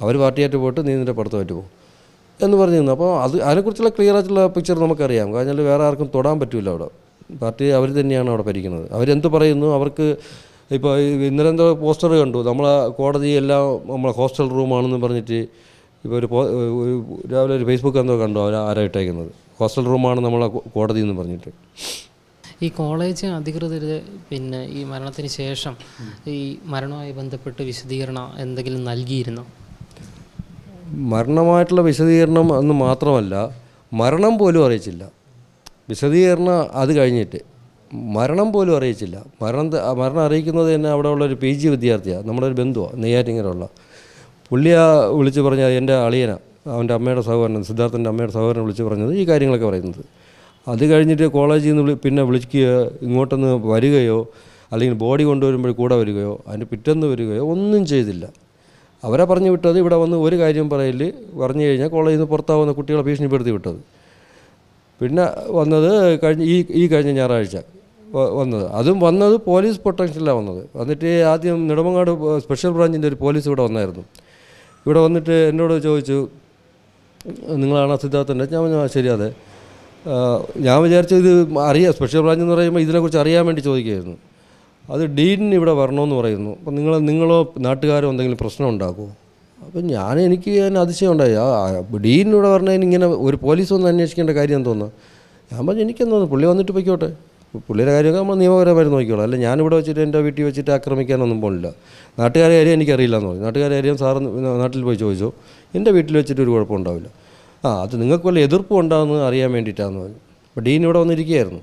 അവർ പാർട്ടിയായിട്ട് പോയിട്ട് നീ നിൻ്റെ പടത്തുമായിട്ട് പോകും എന്ന് തന്നു അപ്പോൾ അത് അതിനെക്കുറിച്ചുള്ള ക്ലിയർ ആയിട്ടുള്ള പിക്ചർ നമുക്കറിയാം കാരണം വേറെ ആർക്കും തൊടാൻ പറ്റില്ല അവിടെ പാർട്ടി അവർ തന്നെയാണ് അവിടെ ഭരിക്കുന്നത് അവരെന്ത് പറയുന്നു അവർക്ക് ഇപ്പോൾ ഇന്നലെ എന്തോ പോസ്റ്റർ കണ്ടു നമ്മളെ കോടതി എല്ലാം നമ്മളെ ഹോസ്റ്റൽ റൂമാണെന്ന് പറഞ്ഞിട്ട് ഇപ്പോൾ ഒരു രാവിലെ ഒരു ഫേസ്ബുക്ക് എന്തോ കണ്ടു അവർ ആരാ ഇട്ടേക്കുന്നത് ഹോസ്റ്റൽ റൂമാണ് നമ്മളെ കോടതി എന്ന് പറഞ്ഞിട്ട് ഈ കോളേജ് അധികൃതർ പിന്നെ ഈ മരണത്തിന് ശേഷം ഈ മരണവുമായി ബന്ധപ്പെട്ട് വിശദീകരണം എന്തെങ്കിലും നൽകിയിരുന്നു മരണമായിട്ടുള്ള വിശദീകരണം എന്ന് മാത്രമല്ല മരണം പോലും അറിയിച്ചില്ല വിശദീകരണം അത് കഴിഞ്ഞിട്ട് മരണം പോലും അറിയിച്ചില്ല മരണം മരണം അറിയിക്കുന്നത് തന്നെ അവിടെ ഉള്ളൊരു ഒരു പി ജി വിദ്യാർത്ഥിയാണ് നമ്മുടെ ഒരു ബന്ധുവാണ് നെയ്യാറ്റിങ്ങനെയുള്ള പുള്ളിയാ വിളിച്ച് പറഞ്ഞാൽ എൻ്റെ അളിയനാണ് അവൻ്റെ അമ്മയുടെ സഹോദരൻ സിദ്ധാർത്ഥൻ്റെ അമ്മയുടെ സഹോദരൻ വിളിച്ച് പറഞ്ഞത് ഈ കാര്യങ്ങളൊക്കെ പറയുന്നത് അത് കഴിഞ്ഞിട്ട് കോളേജിൽ നിന്ന് വിളി പിന്നെ വിളിക്കുക ഇങ്ങോട്ടൊന്ന് വരികയോ അല്ലെങ്കിൽ ബോഡി കൊണ്ടുവരുമ്പോൾ കൂടെ വരികയോ അതിന് പിറ്റെന്ന് വരികയോ ഒന്നും ചെയ്തില്ല അവരെ പറഞ്ഞു വിട്ടത് ഇവിടെ വന്ന് ഒരു കാര്യം പറയില്ല പറഞ്ഞു കഴിഞ്ഞാൽ കോളേജിൽ നിന്ന് പുറത്താവുന്ന കുട്ടികളെ ഭീഷണിപ്പെടുത്തി വിട്ടത് പിന്നെ വന്നത് കഴിഞ്ഞ ഈ ഈ കഴിഞ്ഞ ഞായറാഴ്ച വന്നത് അതും വന്നത് പോലീസ് പ്രൊട്ടക്ഷനിലാണ് വന്നത് വന്നിട്ട് ആദ്യം നെടുമങ്ങാട് സ്പെഷ്യൽ ബ്രാഞ്ചിൻ്റെ ഒരു പോലീസ് ഇവിടെ വന്നായിരുന്നു ഇവിടെ വന്നിട്ട് എന്നോട് ചോദിച്ചു നിങ്ങളാണ് സിദ്ധാർത്ഥൻ്റെ ഞാൻ പറഞ്ഞു ശരി അതെ ഞാൻ വിചാരിച്ചു ഇത് അറിയാം സ്പെഷ്യൽ ബ്രാഞ്ച് എന്ന് പറയുമ്പോൾ ഇതിനെക്കുറിച്ച് അറിയാൻ വേണ്ടി ചോദിക്കുകയായിരുന്നു അത് ഡീനിന് ഇവിടെ വരണമെന്ന് പറയുന്നു അപ്പം നിങ്ങൾ നിങ്ങളോ നാട്ടുകാരോ എന്തെങ്കിലും പ്രശ്നം ഉണ്ടാക്കുമോ അപ്പം ഞാൻ എനിക്ക് ഞാൻ അതിശയം ഉണ്ടായി ആ ഡീനിനോട് പറഞ്ഞാൽ ഇങ്ങനെ ഒരു പോലീസ് ഒന്ന് അന്വേഷിക്കേണ്ട കാര്യം തോന്നുന്നു ഞാൻ പറഞ്ഞു എനിക്കെന്തോന്നു പുള്ളി വന്നിട്ട് പൊയ്ക്കോട്ടെ പുള്ളിയുടെ കാര്യമൊക്കെ നമ്മൾ നിയമപരമായി നോക്കിക്കോളാം അല്ല ഞാനിവിടെ വെച്ചിട്ട് എൻ്റെ വീട്ടിൽ വെച്ചിട്ട് ആക്രമിക്കാനൊന്നും പോകില്ല നാട്ടുകാരെ കാര്യം എനിക്കറിയില്ല എന്ന് പറഞ്ഞു നാട്ടുകാരെ കാര്യം സാറ് നാട്ടിൽ പോയി ചോദിച്ചു എൻ്റെ വീട്ടിൽ വെച്ചിട്ട് ഒരു കുഴപ്പമുണ്ടാവില്ല ആ അത് നിങ്ങൾക്ക് വല്ല എതിർപ്പും ഉണ്ടാകുന്ന അറിയാൻ വേണ്ടിയിട്ടാന്ന് പറഞ്ഞു അപ്പോൾ ഡീൻ ഇവിടെ വന്നിരിക്കുകയായിരുന്നു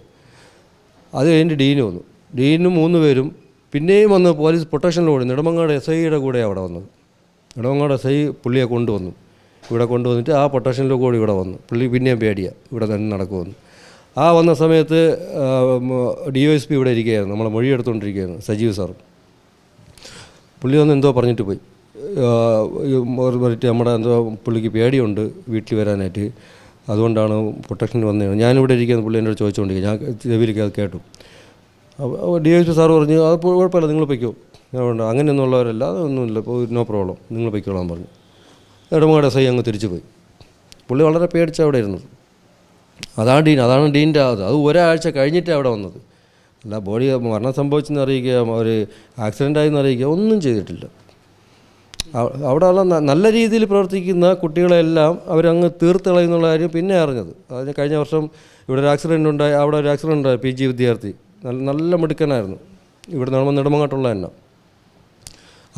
അത് കഴിഞ്ഞ് ഡീൻ വന്നു ഡീനും മൂന്ന് പേരും പിന്നെയും വന്ന് പോലീസ് പ്രൊട്ടക്ഷനിലൂടെ നെടുമങ്ങാട് എസ് ഐയുടെ കൂടെ അവിടെ വന്നത് ഇടവങ്ങാട് എസ് ഐ പുള്ളിയെ കൊണ്ടുവന്നു ഇവിടെ കൊണ്ടുവന്നിട്ട് ആ പൊട്ടേഷനിലും കൂടി ഇവിടെ വന്നു പുള്ളി പിന്നെയും പേടിയ ഇവിടെ തന്നെ നടക്കുമെന്ന് ആ വന്ന സമയത്ത് ഡി ഒ എസ് പി ഇവിടെ ഇരിക്കുകയായിരുന്നു നമ്മളെ മൊഴി എടുത്തുകൊണ്ടിരിക്കുകയായിരുന്നു സജീവ് സാർ പുള്ളി വന്ന് എന്തോ പറഞ്ഞിട്ട് പോയി മറ്റേ നമ്മുടെ എന്തോ പുള്ളിക്ക് പേടിയുണ്ട് വീട്ടിൽ വരാനായിട്ട് അതുകൊണ്ടാണ് പ്രൊട്ടക്ഷന് വന്നത് ഞാനിവിടെ ഇരിക്കുന്ന പുള്ളി എന്നോട് ചോദിച്ചുകൊണ്ടിരിക്കുക ഞാൻ ചെവിയിലേക്ക് അത് കേട്ടു ഡി എസ് പി സാർ പറഞ്ഞു അത് കുഴപ്പമില്ല നിങ്ങൾ പൊയ്ക്കോ അതുകൊണ്ട് അങ്ങനെയൊന്നുള്ളവരല്ല അതൊന്നുമില്ല ഇപ്പോൾ നോ പ്രോബ്ലം നിങ്ങൾ പൊയ്ക്കോളാൻ പറഞ്ഞു ഇടമകാട് സൈ അങ്ങ് തിരിച്ചു പോയി പുള്ളി വളരെ പേടിച്ച അവിടെ ഇരുന്നത് അതാണ് ഡീൻ അതാണ് ഡീൻ്റെ അത് അത് ഒരാഴ്ച കഴിഞ്ഞിട്ട് അവിടെ വന്നത് അല്ല ബോഡി മരണം സംഭവിച്ചെന്ന് അറിയിക്കുക ഒരു ആക്സിഡൻ്റ് ആയെന്ന് അറിയിക്കുക ഒന്നും ചെയ്തിട്ടില്ല അവിടെയുള്ള നല്ല രീതിയിൽ പ്രവർത്തിക്കുന്ന കുട്ടികളെല്ലാം അവരങ്ങ് തീർത്തിളയുന്നുള്ള കാര്യം പിന്നെ അറിഞ്ഞത് അതിന് കഴിഞ്ഞ വർഷം ഇവിടെ ഒരു ആക്സിഡൻ്റ് ഉണ്ടായി അവിടെ ഒരു ആക്സിഡൻ്റ് ഉണ്ടായി പി ജി വിദ്യാർത്ഥി നല്ല നല്ല മിടുക്കനായിരുന്നു ഇവിടെ നടന്ന് നെടുമങ്ങാട്ടുള്ള എണ്ണം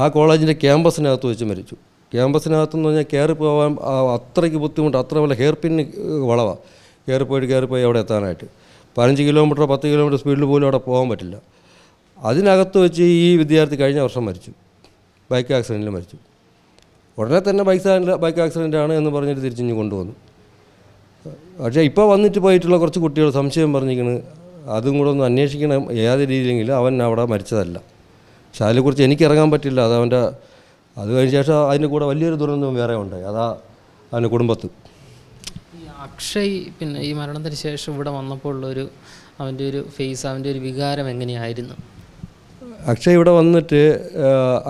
ആ കോളേജിൻ്റെ ക്യാമ്പസിനകത്ത് വെച്ച് മരിച്ചു ക്യാമ്പസിനകത്തെന്ന് പറഞ്ഞാൽ കയറി പോകാൻ അത്രയ്ക്ക് ബുദ്ധിമുട്ട് അത്ര വല്ല ഹെയർ പിന്ന് വളവാണ് കയറിപ്പോയിട്ട് കയറിപ്പോയി അവിടെ എത്താനായിട്ട് പതിനഞ്ച് കിലോമീറ്റർ പത്ത് കിലോമീറ്റർ സ്പീഡിൽ പോലും അവിടെ പോകാൻ പറ്റില്ല അതിനകത്ത് വെച്ച് ഈ വിദ്യാർത്ഥി കഴിഞ്ഞ വർഷം മരിച്ചു ബൈക്ക് ആക്സിഡൻറ്റിൽ മരിച്ചു ഉടനെ തന്നെ ബൈക്ക് ബൈക്ക് ആക്സിഡൻ്റ് ആണ് എന്ന് പറഞ്ഞിട്ട് തിരിച്ചിഞ്ഞ് കൊണ്ടുവന്നു പക്ഷേ ഇപ്പോൾ വന്നിട്ട് പോയിട്ടുള്ള കുറച്ച് കുട്ടികൾ സംശയം പറഞ്ഞിരിക്കുന്നത് അതും കൂടെ ഒന്ന് അന്വേഷിക്കണം ഏത് രീതിയിലെങ്കിലും അവൻ അവിടെ മരിച്ചതല്ല പക്ഷെ അതിനെക്കുറിച്ച് എനിക്ക് ഇറങ്ങാൻ പറ്റില്ല അത് അവൻ്റെ അത് കഴിഞ്ഞ ശേഷം അതിൻ്റെ കൂടെ വലിയൊരു ദുരന്തം വേറെ ഉണ്ടായി അതാ അവൻ്റെ കുടുംബത്ത് അക്ഷയ് പിന്നെ ഈ മരണത്തിന് ശേഷം ഇവിടെ വന്നപ്പോൾ ഉള്ളൊരു അവൻ്റെ ഒരു ഫേസ് അവൻ്റെ ഒരു വികാരം എങ്ങനെയായിരുന്നു അക്ഷയ് ഇവിടെ വന്നിട്ട്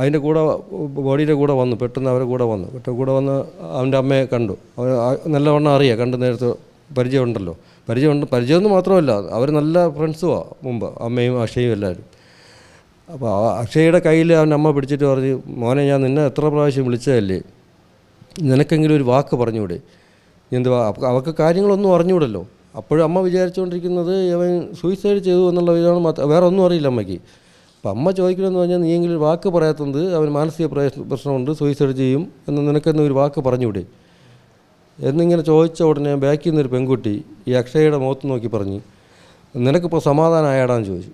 അതിൻ്റെ കൂടെ ബോഡിയുടെ കൂടെ വന്നു പെട്ടെന്ന് അവരുടെ കൂടെ വന്നു പെട്ടെന്ന് കൂടെ വന്ന് അവൻ്റെ അമ്മയെ കണ്ടു അവൻ നല്ലവണ്ണം അറിയാം കണ്ട് നേരത്തെ പരിചയമുണ്ടല്ലോ പരിചയമുണ്ട് പരിചയമെന്ന് മാത്രമല്ല അവർ നല്ല ഫ്രണ്ട്സുമാണ് മുമ്പ് അമ്മയും അക്ഷയും എല്ലാവരും അപ്പോൾ അക്ഷയുടെ കയ്യിൽ അവൻ അമ്മ പിടിച്ചിട്ട് പറഞ്ഞു മോനെ ഞാൻ നിന്നെ എത്ര പ്രാവശ്യം വിളിച്ചതല്ലേ നിനക്കെങ്കിലും ഒരു വാക്ക് പറഞ്ഞുകൂടെ എന്തുവാ അവൾക്ക് കാര്യങ്ങളൊന്നും അറിഞ്ഞുകൂടല്ലോ അപ്പോഴും അമ്മ വിചാരിച്ചുകൊണ്ടിരിക്കുന്നത് അവൻ സൂയിസൈഡ് ചെയ്തു എന്നുള്ള ഇതാണ് മാത്രം വേറെ ഒന്നും അറിയില്ല അമ്മയ്ക്ക് അപ്പം അമ്മ ചോദിക്കണമെന്ന് പറഞ്ഞാൽ നീയെങ്കിലും വാക്ക് പറയാത്തത് അവൻ മാനസിക പ്രശ്നമുണ്ട് സൂയിസൈഡ് ചെയ്യും എന്ന് നിനക്കെന്ന് ഒരു വാക്ക് പറഞ്ഞുകൂടെ എന്നിങ്ങനെ ചോദിച്ച ഉടനെ ബാക്കിൽ നിന്നൊരു പെൺകുട്ടി ഈ അക്ഷയയുടെ മുഖത്ത് നോക്കി പറഞ്ഞു നിനക്കിപ്പോൾ സമാധാനം ആയാടാന്ന് ചോദിച്ചു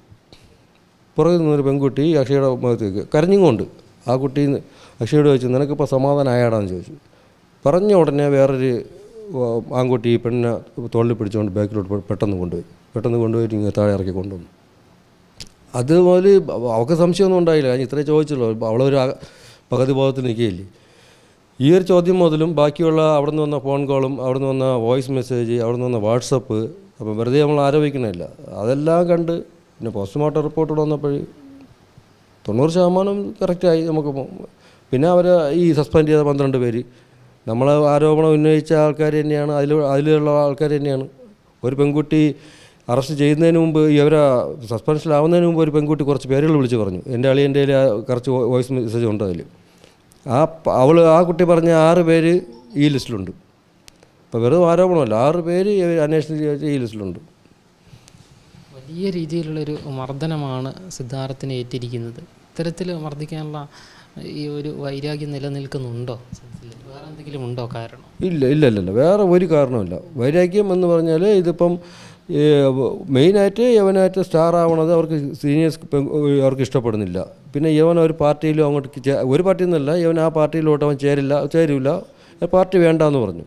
പുറകിൽ നിന്നൊരു പെൺകുട്ടി അക്ഷയുടെ മുഖത്തേക്ക് കരഞ്ഞുകൊണ്ട് ആ കുട്ടി അക്ഷയോട് ചോദിച്ചു നിനക്കിപ്പോൾ സമാധാനമായാടാന്ന് ചോദിച്ചു പറഞ്ഞ ഉടനെ വേറൊരു ആൺകുട്ടി ഈ പെണ്ണിനെ തോളിൽ പിടിച്ചുകൊണ്ട് ബാക്കിലോട്ട് പെട്ടെന്ന് കൊണ്ടുപോയി പെട്ടെന്ന് കൊണ്ടുപോയിട്ട് ഇങ്ങനെ താഴെ ഇറക്കി കൊണ്ടുവന്നു അതുപോലെ അവൾക്ക് സംശയമൊന്നും ഉണ്ടായില്ല ഞാൻ ഇത്രേ ചോദിച്ചല്ലോ അവളൊരു പകുതി ബോധത്തിൽ നിൽക്കുകയില്ലേ ഈ ഒരു ചോദ്യം മുതലും ബാക്കിയുള്ള അവിടെ നിന്ന് വന്ന ഫോൺ കോളും അവിടെ നിന്ന് വന്ന വോയിസ് മെസ്സേജ് അവിടെ നിന്ന് വന്ന വാട്സപ്പ് അപ്പം വെറുതെ നമ്മൾ ആരോപിക്കണമില്ല അതെല്ലാം കണ്ട് പിന്നെ പോസ്റ്റ്മോർട്ടം റിപ്പോർട്ട് വന്നപ്പോൾ തൊണ്ണൂറ് ശതമാനം കറക്റ്റായി നമുക്ക് പിന്നെ അവർ ഈ സസ്പെൻഡ് ചെയ്ത പന്ത്രണ്ട് പേര് നമ്മൾ ആരോപണം ഉന്നയിച്ച ആൾക്കാർ തന്നെയാണ് അതിൽ അതിലുള്ള ആൾക്കാർ തന്നെയാണ് ഒരു പെൺകുട്ടി അറസ്റ്റ് ചെയ്യുന്നതിന് മുമ്പ് ഇവരെ സസ്പെൻഷനിലാവുന്നതിന് മുമ്പ് ഒരു പെൺകുട്ടി കുറച്ച് പേരുകൾ വിളിച്ച് പറഞ്ഞു എൻ്റെ അളിയൻ്റെ കുറച്ച് വോയിസ് മെസ്സേജ് ഉണ്ട് അതിൽ ആ അവൾ ആ കുട്ടി പറഞ്ഞ ആറ് പേര് ഈ ലിസ്റ്റിലുണ്ട് അപ്പോൾ വെറുതെ ആരോപണമല്ല ആറ് പേര് അന്വേഷണ ഈ ലിസ്റ്റിലുണ്ട് വലിയ രീതിയിലുള്ളൊരു മർദ്ദനമാണ് സിദ്ധാർത്ഥിനെ ഏറ്റിരിക്കുന്നത് ഇത്തരത്തിൽ മർദ്ദിക്കാനുള്ള ഈ ഒരു വൈരാഗ്യം നിലനിൽക്കുന്നുണ്ടോ വേറെ എന്തെങ്കിലും ഉണ്ടോ കാരണം ഇല്ല ഇല്ല ഇല്ല വേറെ ഒരു കാരണമില്ല വൈരാഗ്യം എന്ന് പറഞ്ഞാൽ ഇതിപ്പം മെയിനായിട്ട് യവനായിട്ട് സ്റ്റാർ ആവണത് അവർക്ക് സീനിയേഴ്സ് അവർക്ക് ഇഷ്ടപ്പെടുന്നില്ല പിന്നെ യവൻ ഒരു പാർട്ടിയിലും അങ്ങോട്ട് ഒരു പാർട്ടിയിൽ നിന്നല്ല യവൻ ആ പാർട്ടിയിലോട്ട് അവൻ ചേരില്ല ചേരില്ല പാർട്ടി വേണ്ടെന്ന് പറഞ്ഞു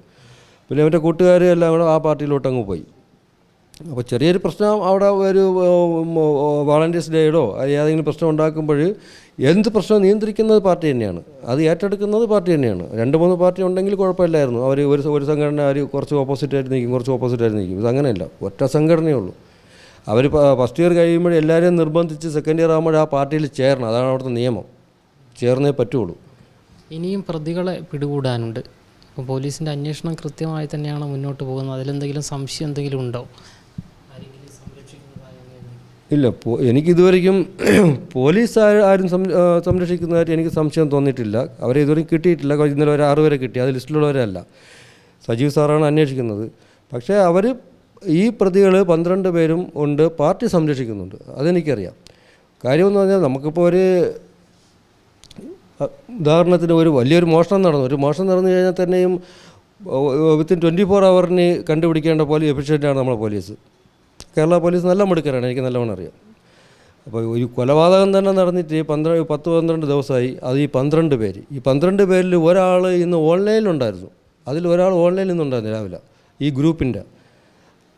പിന്നെ അവൻ്റെ കൂട്ടുകാരെല്ലാം കൂടെ ആ പാർട്ടിയിലോട്ട് അങ്ങ് പോയി അപ്പോൾ ചെറിയൊരു പ്രശ്നം അവിടെ ഒരു വാളണ്ടിയേഴ്സ് ഡേയിലോ ഏതെങ്കിലും പ്രശ്നം ഉണ്ടാക്കുമ്പോൾ എന്ത് പ്രശ്നം നിയന്ത്രിക്കുന്നത് പാർട്ടി തന്നെയാണ് അത് ഏറ്റെടുക്കുന്നത് പാർട്ടി തന്നെയാണ് രണ്ട് മൂന്ന് പാർട്ടി ഉണ്ടെങ്കിൽ കുഴപ്പമില്ലായിരുന്നു അവർ ഒരു ഒരു സംഘടന അവർ കുറച്ച് ഓപ്പോസിറ്റായിട്ട് നിൽക്കും കുറച്ച് ഓപ്പോസിറ്റായിട്ട് നിൽക്കും ഇത് അങ്ങനെയല്ല ഒറ്റ സംഘടനയേ ഉള്ളൂ അവർ ഫസ്റ്റ് ഇയർ കഴിയുമ്പോൾ എല്ലാവരെയും നിർബന്ധിച്ച് സെക്കൻഡ് ഇയർ ആകുമ്പോൾ ആ പാർട്ടിയിൽ ചേരണം അതാണ് അവിടുത്തെ നിയമം ചേർന്നേ പറ്റുള്ളൂ ഇനിയും പ്രതികളെ പിടികൂടാനുണ്ട് അപ്പോൾ പോലീസിൻ്റെ അന്വേഷണം കൃത്യമായി തന്നെയാണ് മുന്നോട്ട് പോകുന്നത് അതിലെന്തെങ്കിലും സംശയം എന്തെങ്കിലും ഉണ്ടോ ഇല്ല എനിക്കിതുവരെയും (clears throat) പോലീസ് ആരും സംരക്ഷിക്കുന്നതായിട്ട് എനിക്ക് സംശയം തോന്നിയിട്ടില്ല അവരെ ഇതുവരെയും കിട്ടിയിട്ടില്ല ഇന്നലെ ഒരു ആറ് പേരെ കിട്ടി അത് ലിസ്റ്റിലുള്ളവരല്ല സജീവ് സാറാണ് അന്വേഷിക്കുന്നത് പക്ഷേ അവർ ഈ പ്രതികൾ പന്ത്രണ്ട് പേരും ഉണ്ട് പാർട്ടി സംരക്ഷിക്കുന്നുണ്ട് അതെനിക്കറിയാം കാര്യമെന്ന് പറഞ്ഞാൽ നമുക്കിപ്പോൾ ഒരു ഉദാഹരണത്തിന് ഒരു വലിയൊരു മോഷണം നടന്നു ഒരു മോഷണം നടന്നു കഴിഞ്ഞാൽ തന്നെയും വിത്തിൻ ട്വൻറ്റി ഫോർ അവറിന് കണ്ടുപിടിക്കേണ്ട പോലീസ് എഫിഷ്യൻ്റാണ് നമ്മളെ പോലീസ് കേരള പോലീസ് നല്ല മിടുക്കരാണ് എനിക്ക് നല്ലവണ്ണം അറിയാം അപ്പോൾ ഒരു കൊലപാതകം തന്നെ നടന്നിട്ട് പന്ത്രണ്ട് പത്ത് പന്ത്രണ്ട് ദിവസമായി അത് ഈ പന്ത്രണ്ട് പേര് ഈ പന്ത്രണ്ട് പേരിൽ ഒരാൾ ഇന്ന് ഓൺലൈനിലുണ്ടായിരുന്നു അതിൽ ഒരാൾ ഓൺലൈനിൽ നിന്നുണ്ടായിരുന്നു രാവിലെ ഈ ഗ്രൂപ്പിൻ്റെ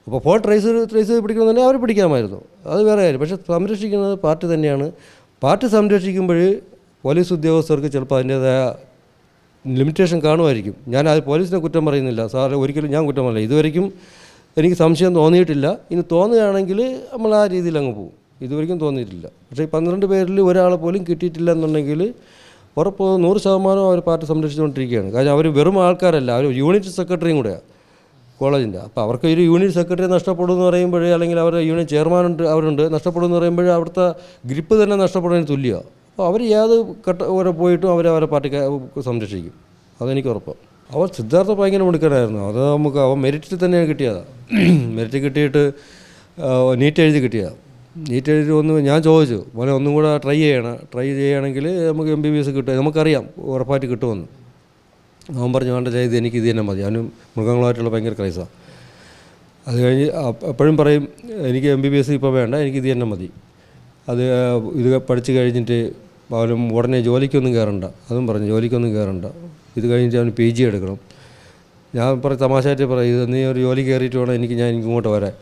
അപ്പോൾ ഫോൺ ട്രേസ് ട്രേസ് ചെയ്ത് പിടിക്കണമെന്നുണ്ടെങ്കിൽ അവർ പിടിക്കാമായിരുന്നു അത് വേറെ കാര്യം പക്ഷേ സംരക്ഷിക്കുന്നത് പാർട്ടി തന്നെയാണ് പാർട്ടി സംരക്ഷിക്കുമ്പോൾ പോലീസ് ഉദ്യോഗസ്ഥർക്ക് ചിലപ്പോൾ അതിൻ്റേതായ ലിമിറ്റേഷൻ കാണുമായിരിക്കും ഞാൻ അത് പോലീസിനെ കുറ്റം പറയുന്നില്ല സാറ് ഒരിക്കലും ഞാൻ കുറ്റം പറയില്ല ഇതുവരെയും എനിക്ക് സംശയം തോന്നിയിട്ടില്ല ഇനി തോന്നുകയാണെങ്കിൽ നമ്മൾ ആ രീതിയിൽ അങ്ങ് പോകും ഇതുവരെയും തോന്നിയിട്ടില്ല പക്ഷേ പന്ത്രണ്ട് പേരിൽ ഒരാളെ പോലും കിട്ടിയിട്ടില്ല എന്നുണ്ടെങ്കിൽ ഉറപ്പ് നൂറ് ശതമാനം അവർ പാർട്ടി സംരക്ഷിച്ചുകൊണ്ടിരിക്കുകയാണ് കാരണം അവർ വെറും ആൾക്കാരല്ല അവർ യൂണിറ്റ് സെക്രട്ടറിയും കൂടെയാണ് കോളേജിൻ്റെ അപ്പോൾ അവർക്ക് ഒരു യൂണിറ്റ് സെക്രട്ടറി നഷ്ടപ്പെടും എന്ന് പറയുമ്പോൾ അല്ലെങ്കിൽ അവരുടെ യൂണിറ്റ് ചെയർമാനുണ്ട് അവരുണ്ട് നഷ്ടപ്പെടും എന്ന് പറയുമ്പോൾ അവിടുത്തെ ഗ്രിപ്പ് തന്നെ നഷ്ടപ്പെടുന്നതിന് തുല്യമാണ് അപ്പോൾ അവർ ഏത് ഘട്ടം വരെ പോയിട്ടും അവർ അവരെ പാർട്ടി സംരക്ഷിക്കും അതെനിക്ക് ഉറപ്പാണ് അവൻ സിദ്ധാർത്ഥ ഭയങ്കര മിടുക്കനായിരുന്നു അത് നമുക്ക് അവൻ മെറിറ്റിൽ തന്നെയാണ് കിട്ടിയതാണ് (clears throat) മെറിറ്റ് കിട്ടിയിട്ട് നീറ്റ് എഴുതി കിട്ടിയതാണ് നീറ്റ് എഴുതി ഒന്ന് ഞാൻ ചോദിച്ചു മോനെ ഒന്നും കൂടെ ട്രൈ ചെയ്യണം ട്രൈ ചെയ്യുകയാണെങ്കിൽ നമുക്ക് എം ബി ബി എസ് കിട്ടും നമുക്കറിയാം ഉറപ്പായിട്ട് കിട്ടുമെന്ന് അവൻ പറഞ്ഞു വേണ്ട ചെയ്ത് എനിക്ക് ഇത് തന്നെ മതി ഞാനും മൃഗങ്ങളുമായിട്ടുള്ള ഭയങ്കര ക്രൈസാണ് അത് കഴിഞ്ഞ് എപ്പോഴും പറയും എനിക്ക് എം ബി ബി എസ് ഇപ്പോൾ വേണ്ട എനിക്ക് ഇത് തന്നെ മതി അത് ഇത് പഠിച്ചു കഴിഞ്ഞിട്ട് അവനും ഉടനെ ജോലിക്കൊന്നും കയറണ്ട അതും പറഞ്ഞു ജോലിക്കൊന്നും കയറണ്ട ഇത് കഴിഞ്ഞിട്ട് അവന് പി ജി എടുക്കണം ഞാൻ പറയും തമാശയായിട്ട് പറയും ഇത് നീ ഒരു ജോലി കയറിയിട്ട് വേണം എനിക്ക് ഞാൻ ഇങ്ങോട്ട് വരാൻ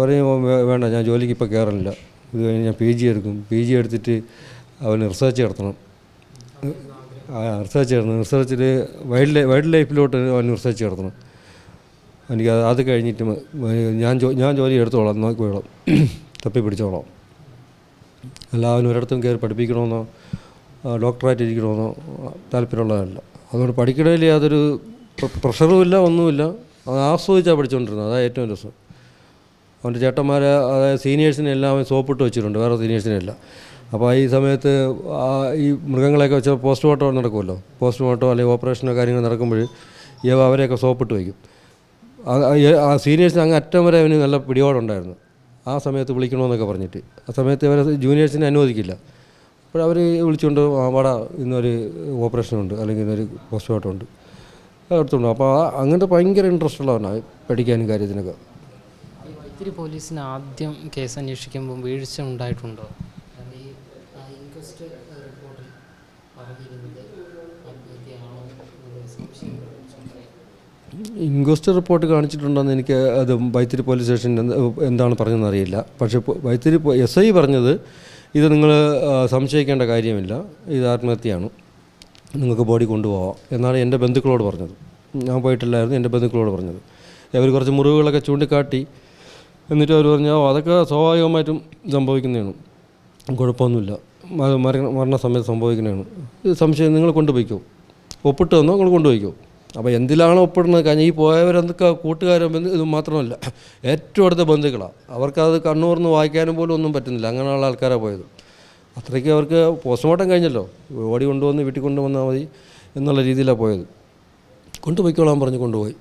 പറയും വേണ്ട ഞാൻ ജോലിക്ക് ഇപ്പോൾ കയറണില്ല ഇത് കഴിഞ്ഞ് ഞാൻ പി ജി എടുക്കും പി ജി എടുത്തിട്ട് അവന് റിസർച്ച് നടത്തണം റിസർച്ച് നടത്തണം റിസർച്ചിൽ വൈൽഡ് ലൈഫ് വൈൽഡ് ലൈഫിലോട്ട് അവന് റിസർച്ച് നടത്തണം എനിക്ക് അത് കഴിഞ്ഞിട്ട് ഞാൻ ഞാൻ ജോലി എടുത്തോളാം നോക്കിക്കോളാം തപ്പി പിടിച്ചോളാം അല്ല അവൻ ഒരിടത്തും കയറി പഠിപ്പിക്കണമെന്നോ ഡോക്ടറായിട്ടിരിക്കണമെന്നോ താല്പര്യമുള്ളതല്ല അതുകൊണ്ട് പഠിക്കണതിൽ യാതൊരു പ്രഷറും ഇല്ല ഒന്നുമില്ല അത് ആസ്വദിച്ചാണ് പഠിച്ചുകൊണ്ടിരുന്നത് അതാണ് ഏറ്റവും രസം അവൻ്റെ ചേട്ടന്മാരെ അതായത് സീനിയേഴ്സിനെ അവൻ സോപ്പിട്ട് വെച്ചിട്ടുണ്ട് വേറെ സീനിയേഴ്സിനെല്ലാം അപ്പോൾ ഈ സമയത്ത് ഈ മൃഗങ്ങളെയൊക്കെ വെച്ചാൽ പോസ്റ്റ്മോർട്ടം നടക്കുമല്ലോ പോസ്റ്റ്മോർട്ടം അല്ലെങ്കിൽ ഓപ്പറേഷനോ കാര്യങ്ങൾ നടക്കുമ്പോൾ ഇവ അവരെയൊക്കെ സോപ്പിട്ട് വയ്ക്കും ആ സീനിയേഴ്സിന് അങ്ങ് അറ്റം വരെ അവന് നല്ല പിടിപാടുണ്ടായിരുന്നു ആ സമയത്ത് വിളിക്കണമെന്നൊക്കെ പറഞ്ഞിട്ട് ആ സമയത്ത് ഇവരെ ജൂനിയേഴ്സിനെ അനുവദിക്കില്ല അപ്പോൾ അവർ വിളിച്ചുകൊണ്ട് അവിടെ ഇന്നൊരു ഓപ്പറേഷൻ ഉണ്ട് അല്ലെങ്കിൽ ഇന്നൊരു പോസ്റ്റ്മോർട്ടം ഉണ്ട് അടുത്തുണ്ട് അപ്പോൾ അങ്ങനത്തെ ഭയങ്കര ഇൻട്രസ്റ്റ് ഉള്ളവനാണ് പഠിക്കാനും കാര്യത്തിനൊക്കെ ഇത്തിരി പോലീസിന് ആദ്യം കേസ് അന്വേഷിക്കുമ്പോൾ വീഴ്ച ഉണ്ടായിട്ടുണ്ടോ ഇൻക്വസ്റ്റ് റിപ്പോർട്ട് കാണിച്ചിട്ടുണ്ടെന്ന് എനിക്ക് അത് വൈത്തിരി പോലീസ് സ്റ്റേഷൻ എന്താണ് പറഞ്ഞതെന്ന് അറിയില്ല പക്ഷേ വൈത്തിരി എസ് ഐ പറഞ്ഞത് ഇത് നിങ്ങൾ സംശയിക്കേണ്ട കാര്യമില്ല ഇത് ആത്മഹത്യയാണ് നിങ്ങൾക്ക് ബോഡി കൊണ്ടുപോകാം എന്നാണ് എൻ്റെ ബന്ധുക്കളോട് പറഞ്ഞത് ഞാൻ പോയിട്ടില്ലായിരുന്നു എൻ്റെ ബന്ധുക്കളോട് പറഞ്ഞത് അവർ കുറച്ച് മുറിവുകളൊക്കെ ചൂണ്ടിക്കാട്ടി എന്നിട്ട് അവർ പറഞ്ഞു അതൊക്കെ സ്വാഭാവികമായിട്ടും സംഭവിക്കുന്നതാണ് കുഴപ്പമൊന്നുമില്ല മരണ സമയത്ത് സംഭവിക്കുന്നതാണ് ഇത് സംശയം നിങ്ങൾ കൊണ്ടുപോയിക്കോ ഒപ്പിട്ട് തന്നോ നിങ്ങൾ കൊണ്ടുപോയിക്കോ അപ്പോൾ എന്തിലാണോ ഒപ്പിടുന്നത് കഴിഞ്ഞാൽ ഈ പോയവരൊക്കെ ബന്ധു ഇത് മാത്രമല്ല ഏറ്റവും അടുത്ത ബന്ധുക്കളാണ് അവർക്കത് കണ്ണൂർന്ന് വായിക്കാനും പോലും ഒന്നും പറ്റുന്നില്ല അങ്ങനെയുള്ള ആൾക്കാരാണ് പോയത് അത്രയ്ക്ക് അവർക്ക് പോസ്റ്റ്മോർട്ടം കഴിഞ്ഞല്ലോ ഓടി കൊണ്ടുവന്ന് വീട്ടിൽ കൊണ്ടുവന്നാൽ മതി എന്നുള്ള രീതിയിലാണ് പോയത് കൊണ്ടുപോയിക്കോളാൻ പറഞ്ഞ് കൊണ്ടുപോയി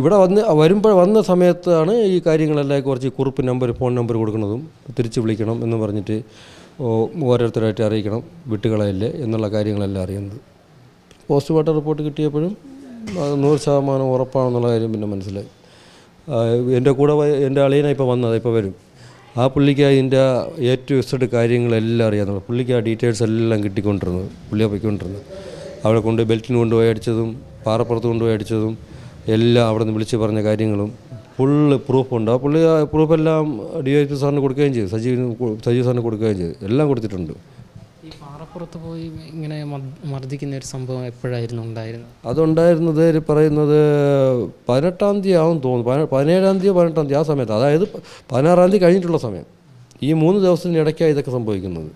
ഇവിടെ വന്ന് വരുമ്പോൾ വന്ന സമയത്താണ് ഈ കാര്യങ്ങളെല്ലാം കുറച്ച് കുറിപ്പ് നമ്പർ ഫോൺ നമ്പർ കൊടുക്കുന്നതും തിരിച്ച് വിളിക്കണം എന്ന് പറഞ്ഞിട്ട് ഓരോരുത്തരായിട്ട് അറിയിക്കണം വിട്ടുകളയല്ലേ എന്നുള്ള കാര്യങ്ങളെല്ലാം അറിയുന്നത് പോസ്റ്റ്മോർട്ടം റിപ്പോർട്ട് കിട്ടിയപ്പോഴും നൂറ് ശതമാനം ഉറപ്പാണെന്നുള്ള കാര്യം പിന്നെ മനസ്സിലായി എൻ്റെ കൂടെ എൻ്റെ അളിയനാണ് ഇപ്പോൾ വന്നത് ഇപ്പോൾ വരും ആ പുള്ളിക്ക് അതിൻ്റെ ഏറ്റവും ടു കാര്യങ്ങളെല്ലാം അറിയാമെന്നുള്ളത് പുള്ളിക്ക് ആ ഡീറ്റെയിൽസ് എല്ലാം കിട്ടിക്കൊണ്ടിരുന്നത് പുള്ളിയെ പോയിക്കൊണ്ടിരുന്നത് അവിടെ കൊണ്ട് ബെൽറ്റിന് കൊണ്ടുപോയി അടിച്ചതും പാറപ്പുറത്ത് കൊണ്ടുപോയി അടിച്ചതും എല്ലാം അവിടെ നിന്ന് വിളിച്ച് പറഞ്ഞ കാര്യങ്ങളും ഫുള്ള് പ്രൂഫുണ്ട് ആ പുള്ളി ആ പ്രൂഫെല്ലാം ഡി ഐ പി സാറിന് കൊടുക്കുകയും ചെയ്തു സജീവ് സജീവ് സാറിന് കൊടുക്കുകയും ചെയ്തു എല്ലാം കൊടുത്തിട്ടുണ്ട് കടപ്പുറത്ത് പോയി ഇങ്ങനെ മർദ്ദിക്കുന്ന ഒരു സംഭവം എപ്പോഴായിരുന്നു ഉണ്ടായിരുന്നത് അതുണ്ടായിരുന്നത് പറയുന്നത് പതിനെട്ടാം തീയതി ആവും തോന്നുന്നു പതിനേഴാം തീയതി പതിനെട്ടാം തീയതി ആ സമയത്ത് അതായത് പതിനാറാം തീയതി കഴിഞ്ഞിട്ടുള്ള സമയം ഈ മൂന്ന് ദിവസത്തിന് ഇടയ്ക്കാണ് ഇതൊക്കെ സംഭവിക്കുന്നത്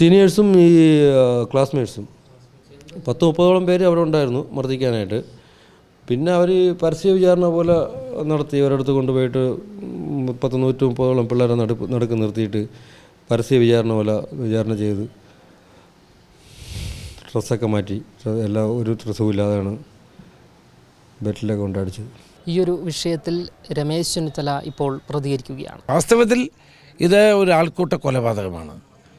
സീനിയേഴ്സും ഈ ക്ലാസ്മേറ്റ്സും പത്ത് മുപ്പതോളം പേര് അവിടെ ഉണ്ടായിരുന്നു മർദ്ദിക്കാനായിട്ട് പിന്നെ അവർ പരസ്യ വിചാരണ പോലെ നടത്തി ഇവരുടെ കൊണ്ടുപോയിട്ട് പത്ത് നൂറ്റി മുപ്പതോളം പിള്ളേരെ നടുപ്പ് നടുക്ക് നിർത്തിയിട്ട് പരസ്യ വിചാരണ പോലെ വിചാരണ ചെയ്ത് ഡ്രസ്സൊക്കെ മാറ്റി എല്ലാ ഒരു ഡ്രസ്സും ഇല്ലാതെയാണ് ബെറ്റിലൊക്കെ കൊണ്ടടിച്ചത് ഈ ഒരു വിഷയത്തിൽ രമേശ് ചെന്നിത്തല ഇപ്പോൾ പ്രതികരിക്കുകയാണ് വാസ്തവത്തിൽ ഇത് ഒരു ആൾക്കൂട്ട കൊലപാതകമാണ്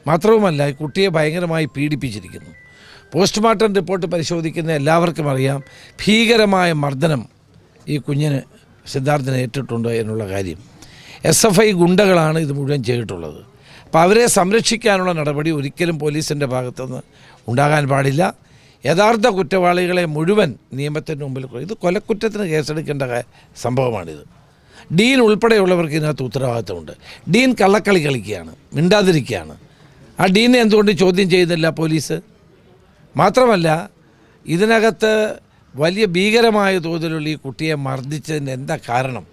മാത്രവുമല്ല കുട്ടിയെ ഭയങ്കരമായി പീഡിപ്പിച്ചിരിക്കുന്നു പോസ്റ്റ്മോർട്ടം റിപ്പോർട്ട് പരിശോധിക്കുന്ന എല്ലാവർക്കും അറിയാം ഭീകരമായ മർദ്ദനം ഈ കുഞ്ഞിന് സിദ്ധാർത്ഥിന് ഏറ്റിട്ടുണ്ട് എന്നുള്ള കാര്യം എസ് എഫ് ഐ ഗുണ്ടകളാണ് ഇത് മുഴുവൻ ചെയ്തിട്ടുള്ളത് അപ്പോൾ അവരെ സംരക്ഷിക്കാനുള്ള നടപടി ഒരിക്കലും പോലീസിൻ്റെ ഭാഗത്തുനിന്ന് ഉണ്ടാകാൻ പാടില്ല യഥാർത്ഥ കുറ്റവാളികളെ മുഴുവൻ നിയമത്തിൻ്റെ മുമ്പിൽ ഇത് കൊലക്കുറ്റത്തിന് കേസെടുക്കേണ്ട സംഭവമാണിത് ഡീൻ ഉൾപ്പെടെയുള്ളവർക്ക് ഇതിനകത്ത് ഉത്തരവാദിത്തമുണ്ട് ഡീൻ കള്ളക്കളി കളിക്കുകയാണ് മിണ്ടാതിരിക്കുകയാണ് ആ ഡീനെ എന്തുകൊണ്ട് ചോദ്യം ചെയ്യുന്നില്ല പോലീസ് മാത്രമല്ല ഇതിനകത്ത് വലിയ ഭീകരമായ തോതിലുള്ള ഈ കുട്ടിയെ മർദ്ദിച്ചതിൻ്റെ എന്താ കാരണം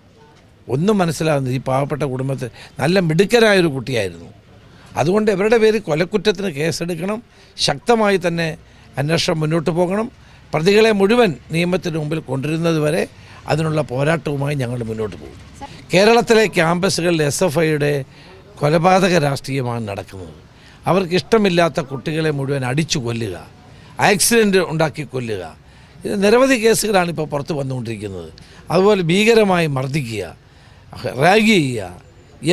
ഒന്നും മനസ്സിലാകുന്നില്ല ഈ പാവപ്പെട്ട കുടുംബത്തിൽ നല്ല മിടുക്കരായൊരു കുട്ടിയായിരുന്നു അതുകൊണ്ട് ഇവരുടെ പേര് കൊലക്കുറ്റത്തിന് കേസെടുക്കണം ശക്തമായി തന്നെ അന്വേഷണം മുന്നോട്ട് പോകണം പ്രതികളെ മുഴുവൻ നിയമത്തിന് മുമ്പിൽ കൊണ്ടുവരുന്നത് വരെ അതിനുള്ള പോരാട്ടവുമായി ഞങ്ങൾ മുന്നോട്ട് പോകും കേരളത്തിലെ ക്യാമ്പസുകളിൽ എസ് എഫ് ഐയുടെ കൊലപാതക രാഷ്ട്രീയമാണ് നടക്കുന്നത് അവർക്ക് ഇഷ്ടമില്ലാത്ത കുട്ടികളെ മുഴുവൻ അടിച്ചു കൊല്ലുക ആക്സിഡൻറ്റ് ഉണ്ടാക്കി കൊല്ലുക ഇത് നിരവധി കേസുകളാണ് ഇപ്പോൾ പുറത്ത് വന്നുകൊണ്ടിരിക്കുന്നത് അതുപോലെ ഭീകരമായി മർദ്ദിക്കുക റാഗ് ചെയ്യുക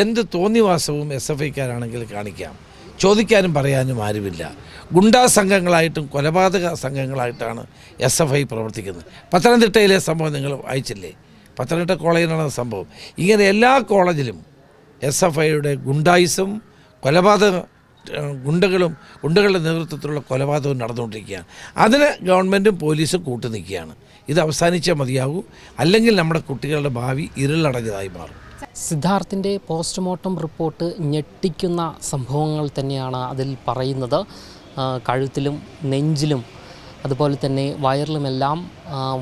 എന്ത് തോന്നിവാസവും എസ് എഫ് ഐക്കാരാണെങ്കിൽ കാണിക്കാം ചോദിക്കാനും പറയാനും ആരുമില്ല ഗുണ്ടാ സംഘങ്ങളായിട്ടും കൊലപാതക സംഘങ്ങളായിട്ടാണ് എസ് എഫ് ഐ പ്രവർത്തിക്കുന്നത് പത്തനംതിട്ടയിലെ സംഭവം നിങ്ങൾ വായിച്ചില്ലേ പത്തനംതിട്ട നടന്ന സംഭവം ഇങ്ങനെ എല്ലാ കോളേജിലും എസ് എഫ് ഐയുടെ ഗുണ്ടായിസും കൊലപാതക ഗുണ്ടകളും ഗുണ്ടകളുടെ നേതൃത്വത്തിലുള്ള കൊലപാതകവും നടന്നുകൊണ്ടിരിക്കുകയാണ് അതിന് ഗവൺമെൻറ്റും പോലീസും കൂട്ടുനിൽക്കുകയാണ് ഇത് അവസാനിച്ചാൽ മതിയാകൂ അല്ലെങ്കിൽ നമ്മുടെ കുട്ടികളുടെ ഭാവി ഇരുളടഞ്ഞതായി മാറും സിദ്ധാർത്ഥിൻ്റെ പോസ്റ്റ്മോർട്ടം റിപ്പോർട്ട് ഞെട്ടിക്കുന്ന സംഭവങ്ങൾ തന്നെയാണ് അതിൽ പറയുന്നത് കഴുത്തിലും നെഞ്ചിലും അതുപോലെ തന്നെ വയറിലുമെല്ലാം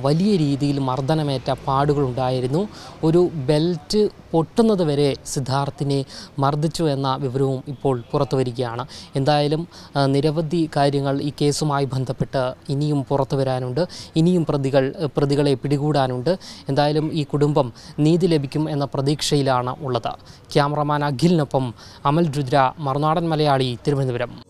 വലിയ രീതിയിൽ മർദ്ദനമേറ്റ പാടുകളുണ്ടായിരുന്നു ഒരു ബെൽറ്റ് പൊട്ടുന്നത് വരെ സിദ്ധാർത്ഥിനെ മർദ്ദിച്ചു എന്ന വിവരവും ഇപ്പോൾ പുറത്തു വരികയാണ് എന്തായാലും നിരവധി കാര്യങ്ങൾ ഈ കേസുമായി ബന്ധപ്പെട്ട് ഇനിയും പുറത്തു വരാനുണ്ട് ഇനിയും പ്രതികൾ പ്രതികളെ പിടികൂടാനുണ്ട് എന്തായാലും ഈ കുടുംബം നീതി ലഭിക്കും എന്ന പ്രതീക്ഷയിലാണ് ഉള്ളത് ക്യാമറമാൻ അഖിലിനൊപ്പം അമൽ രുദ്ര മറുനാടൻ മലയാളി തിരുവനന്തപുരം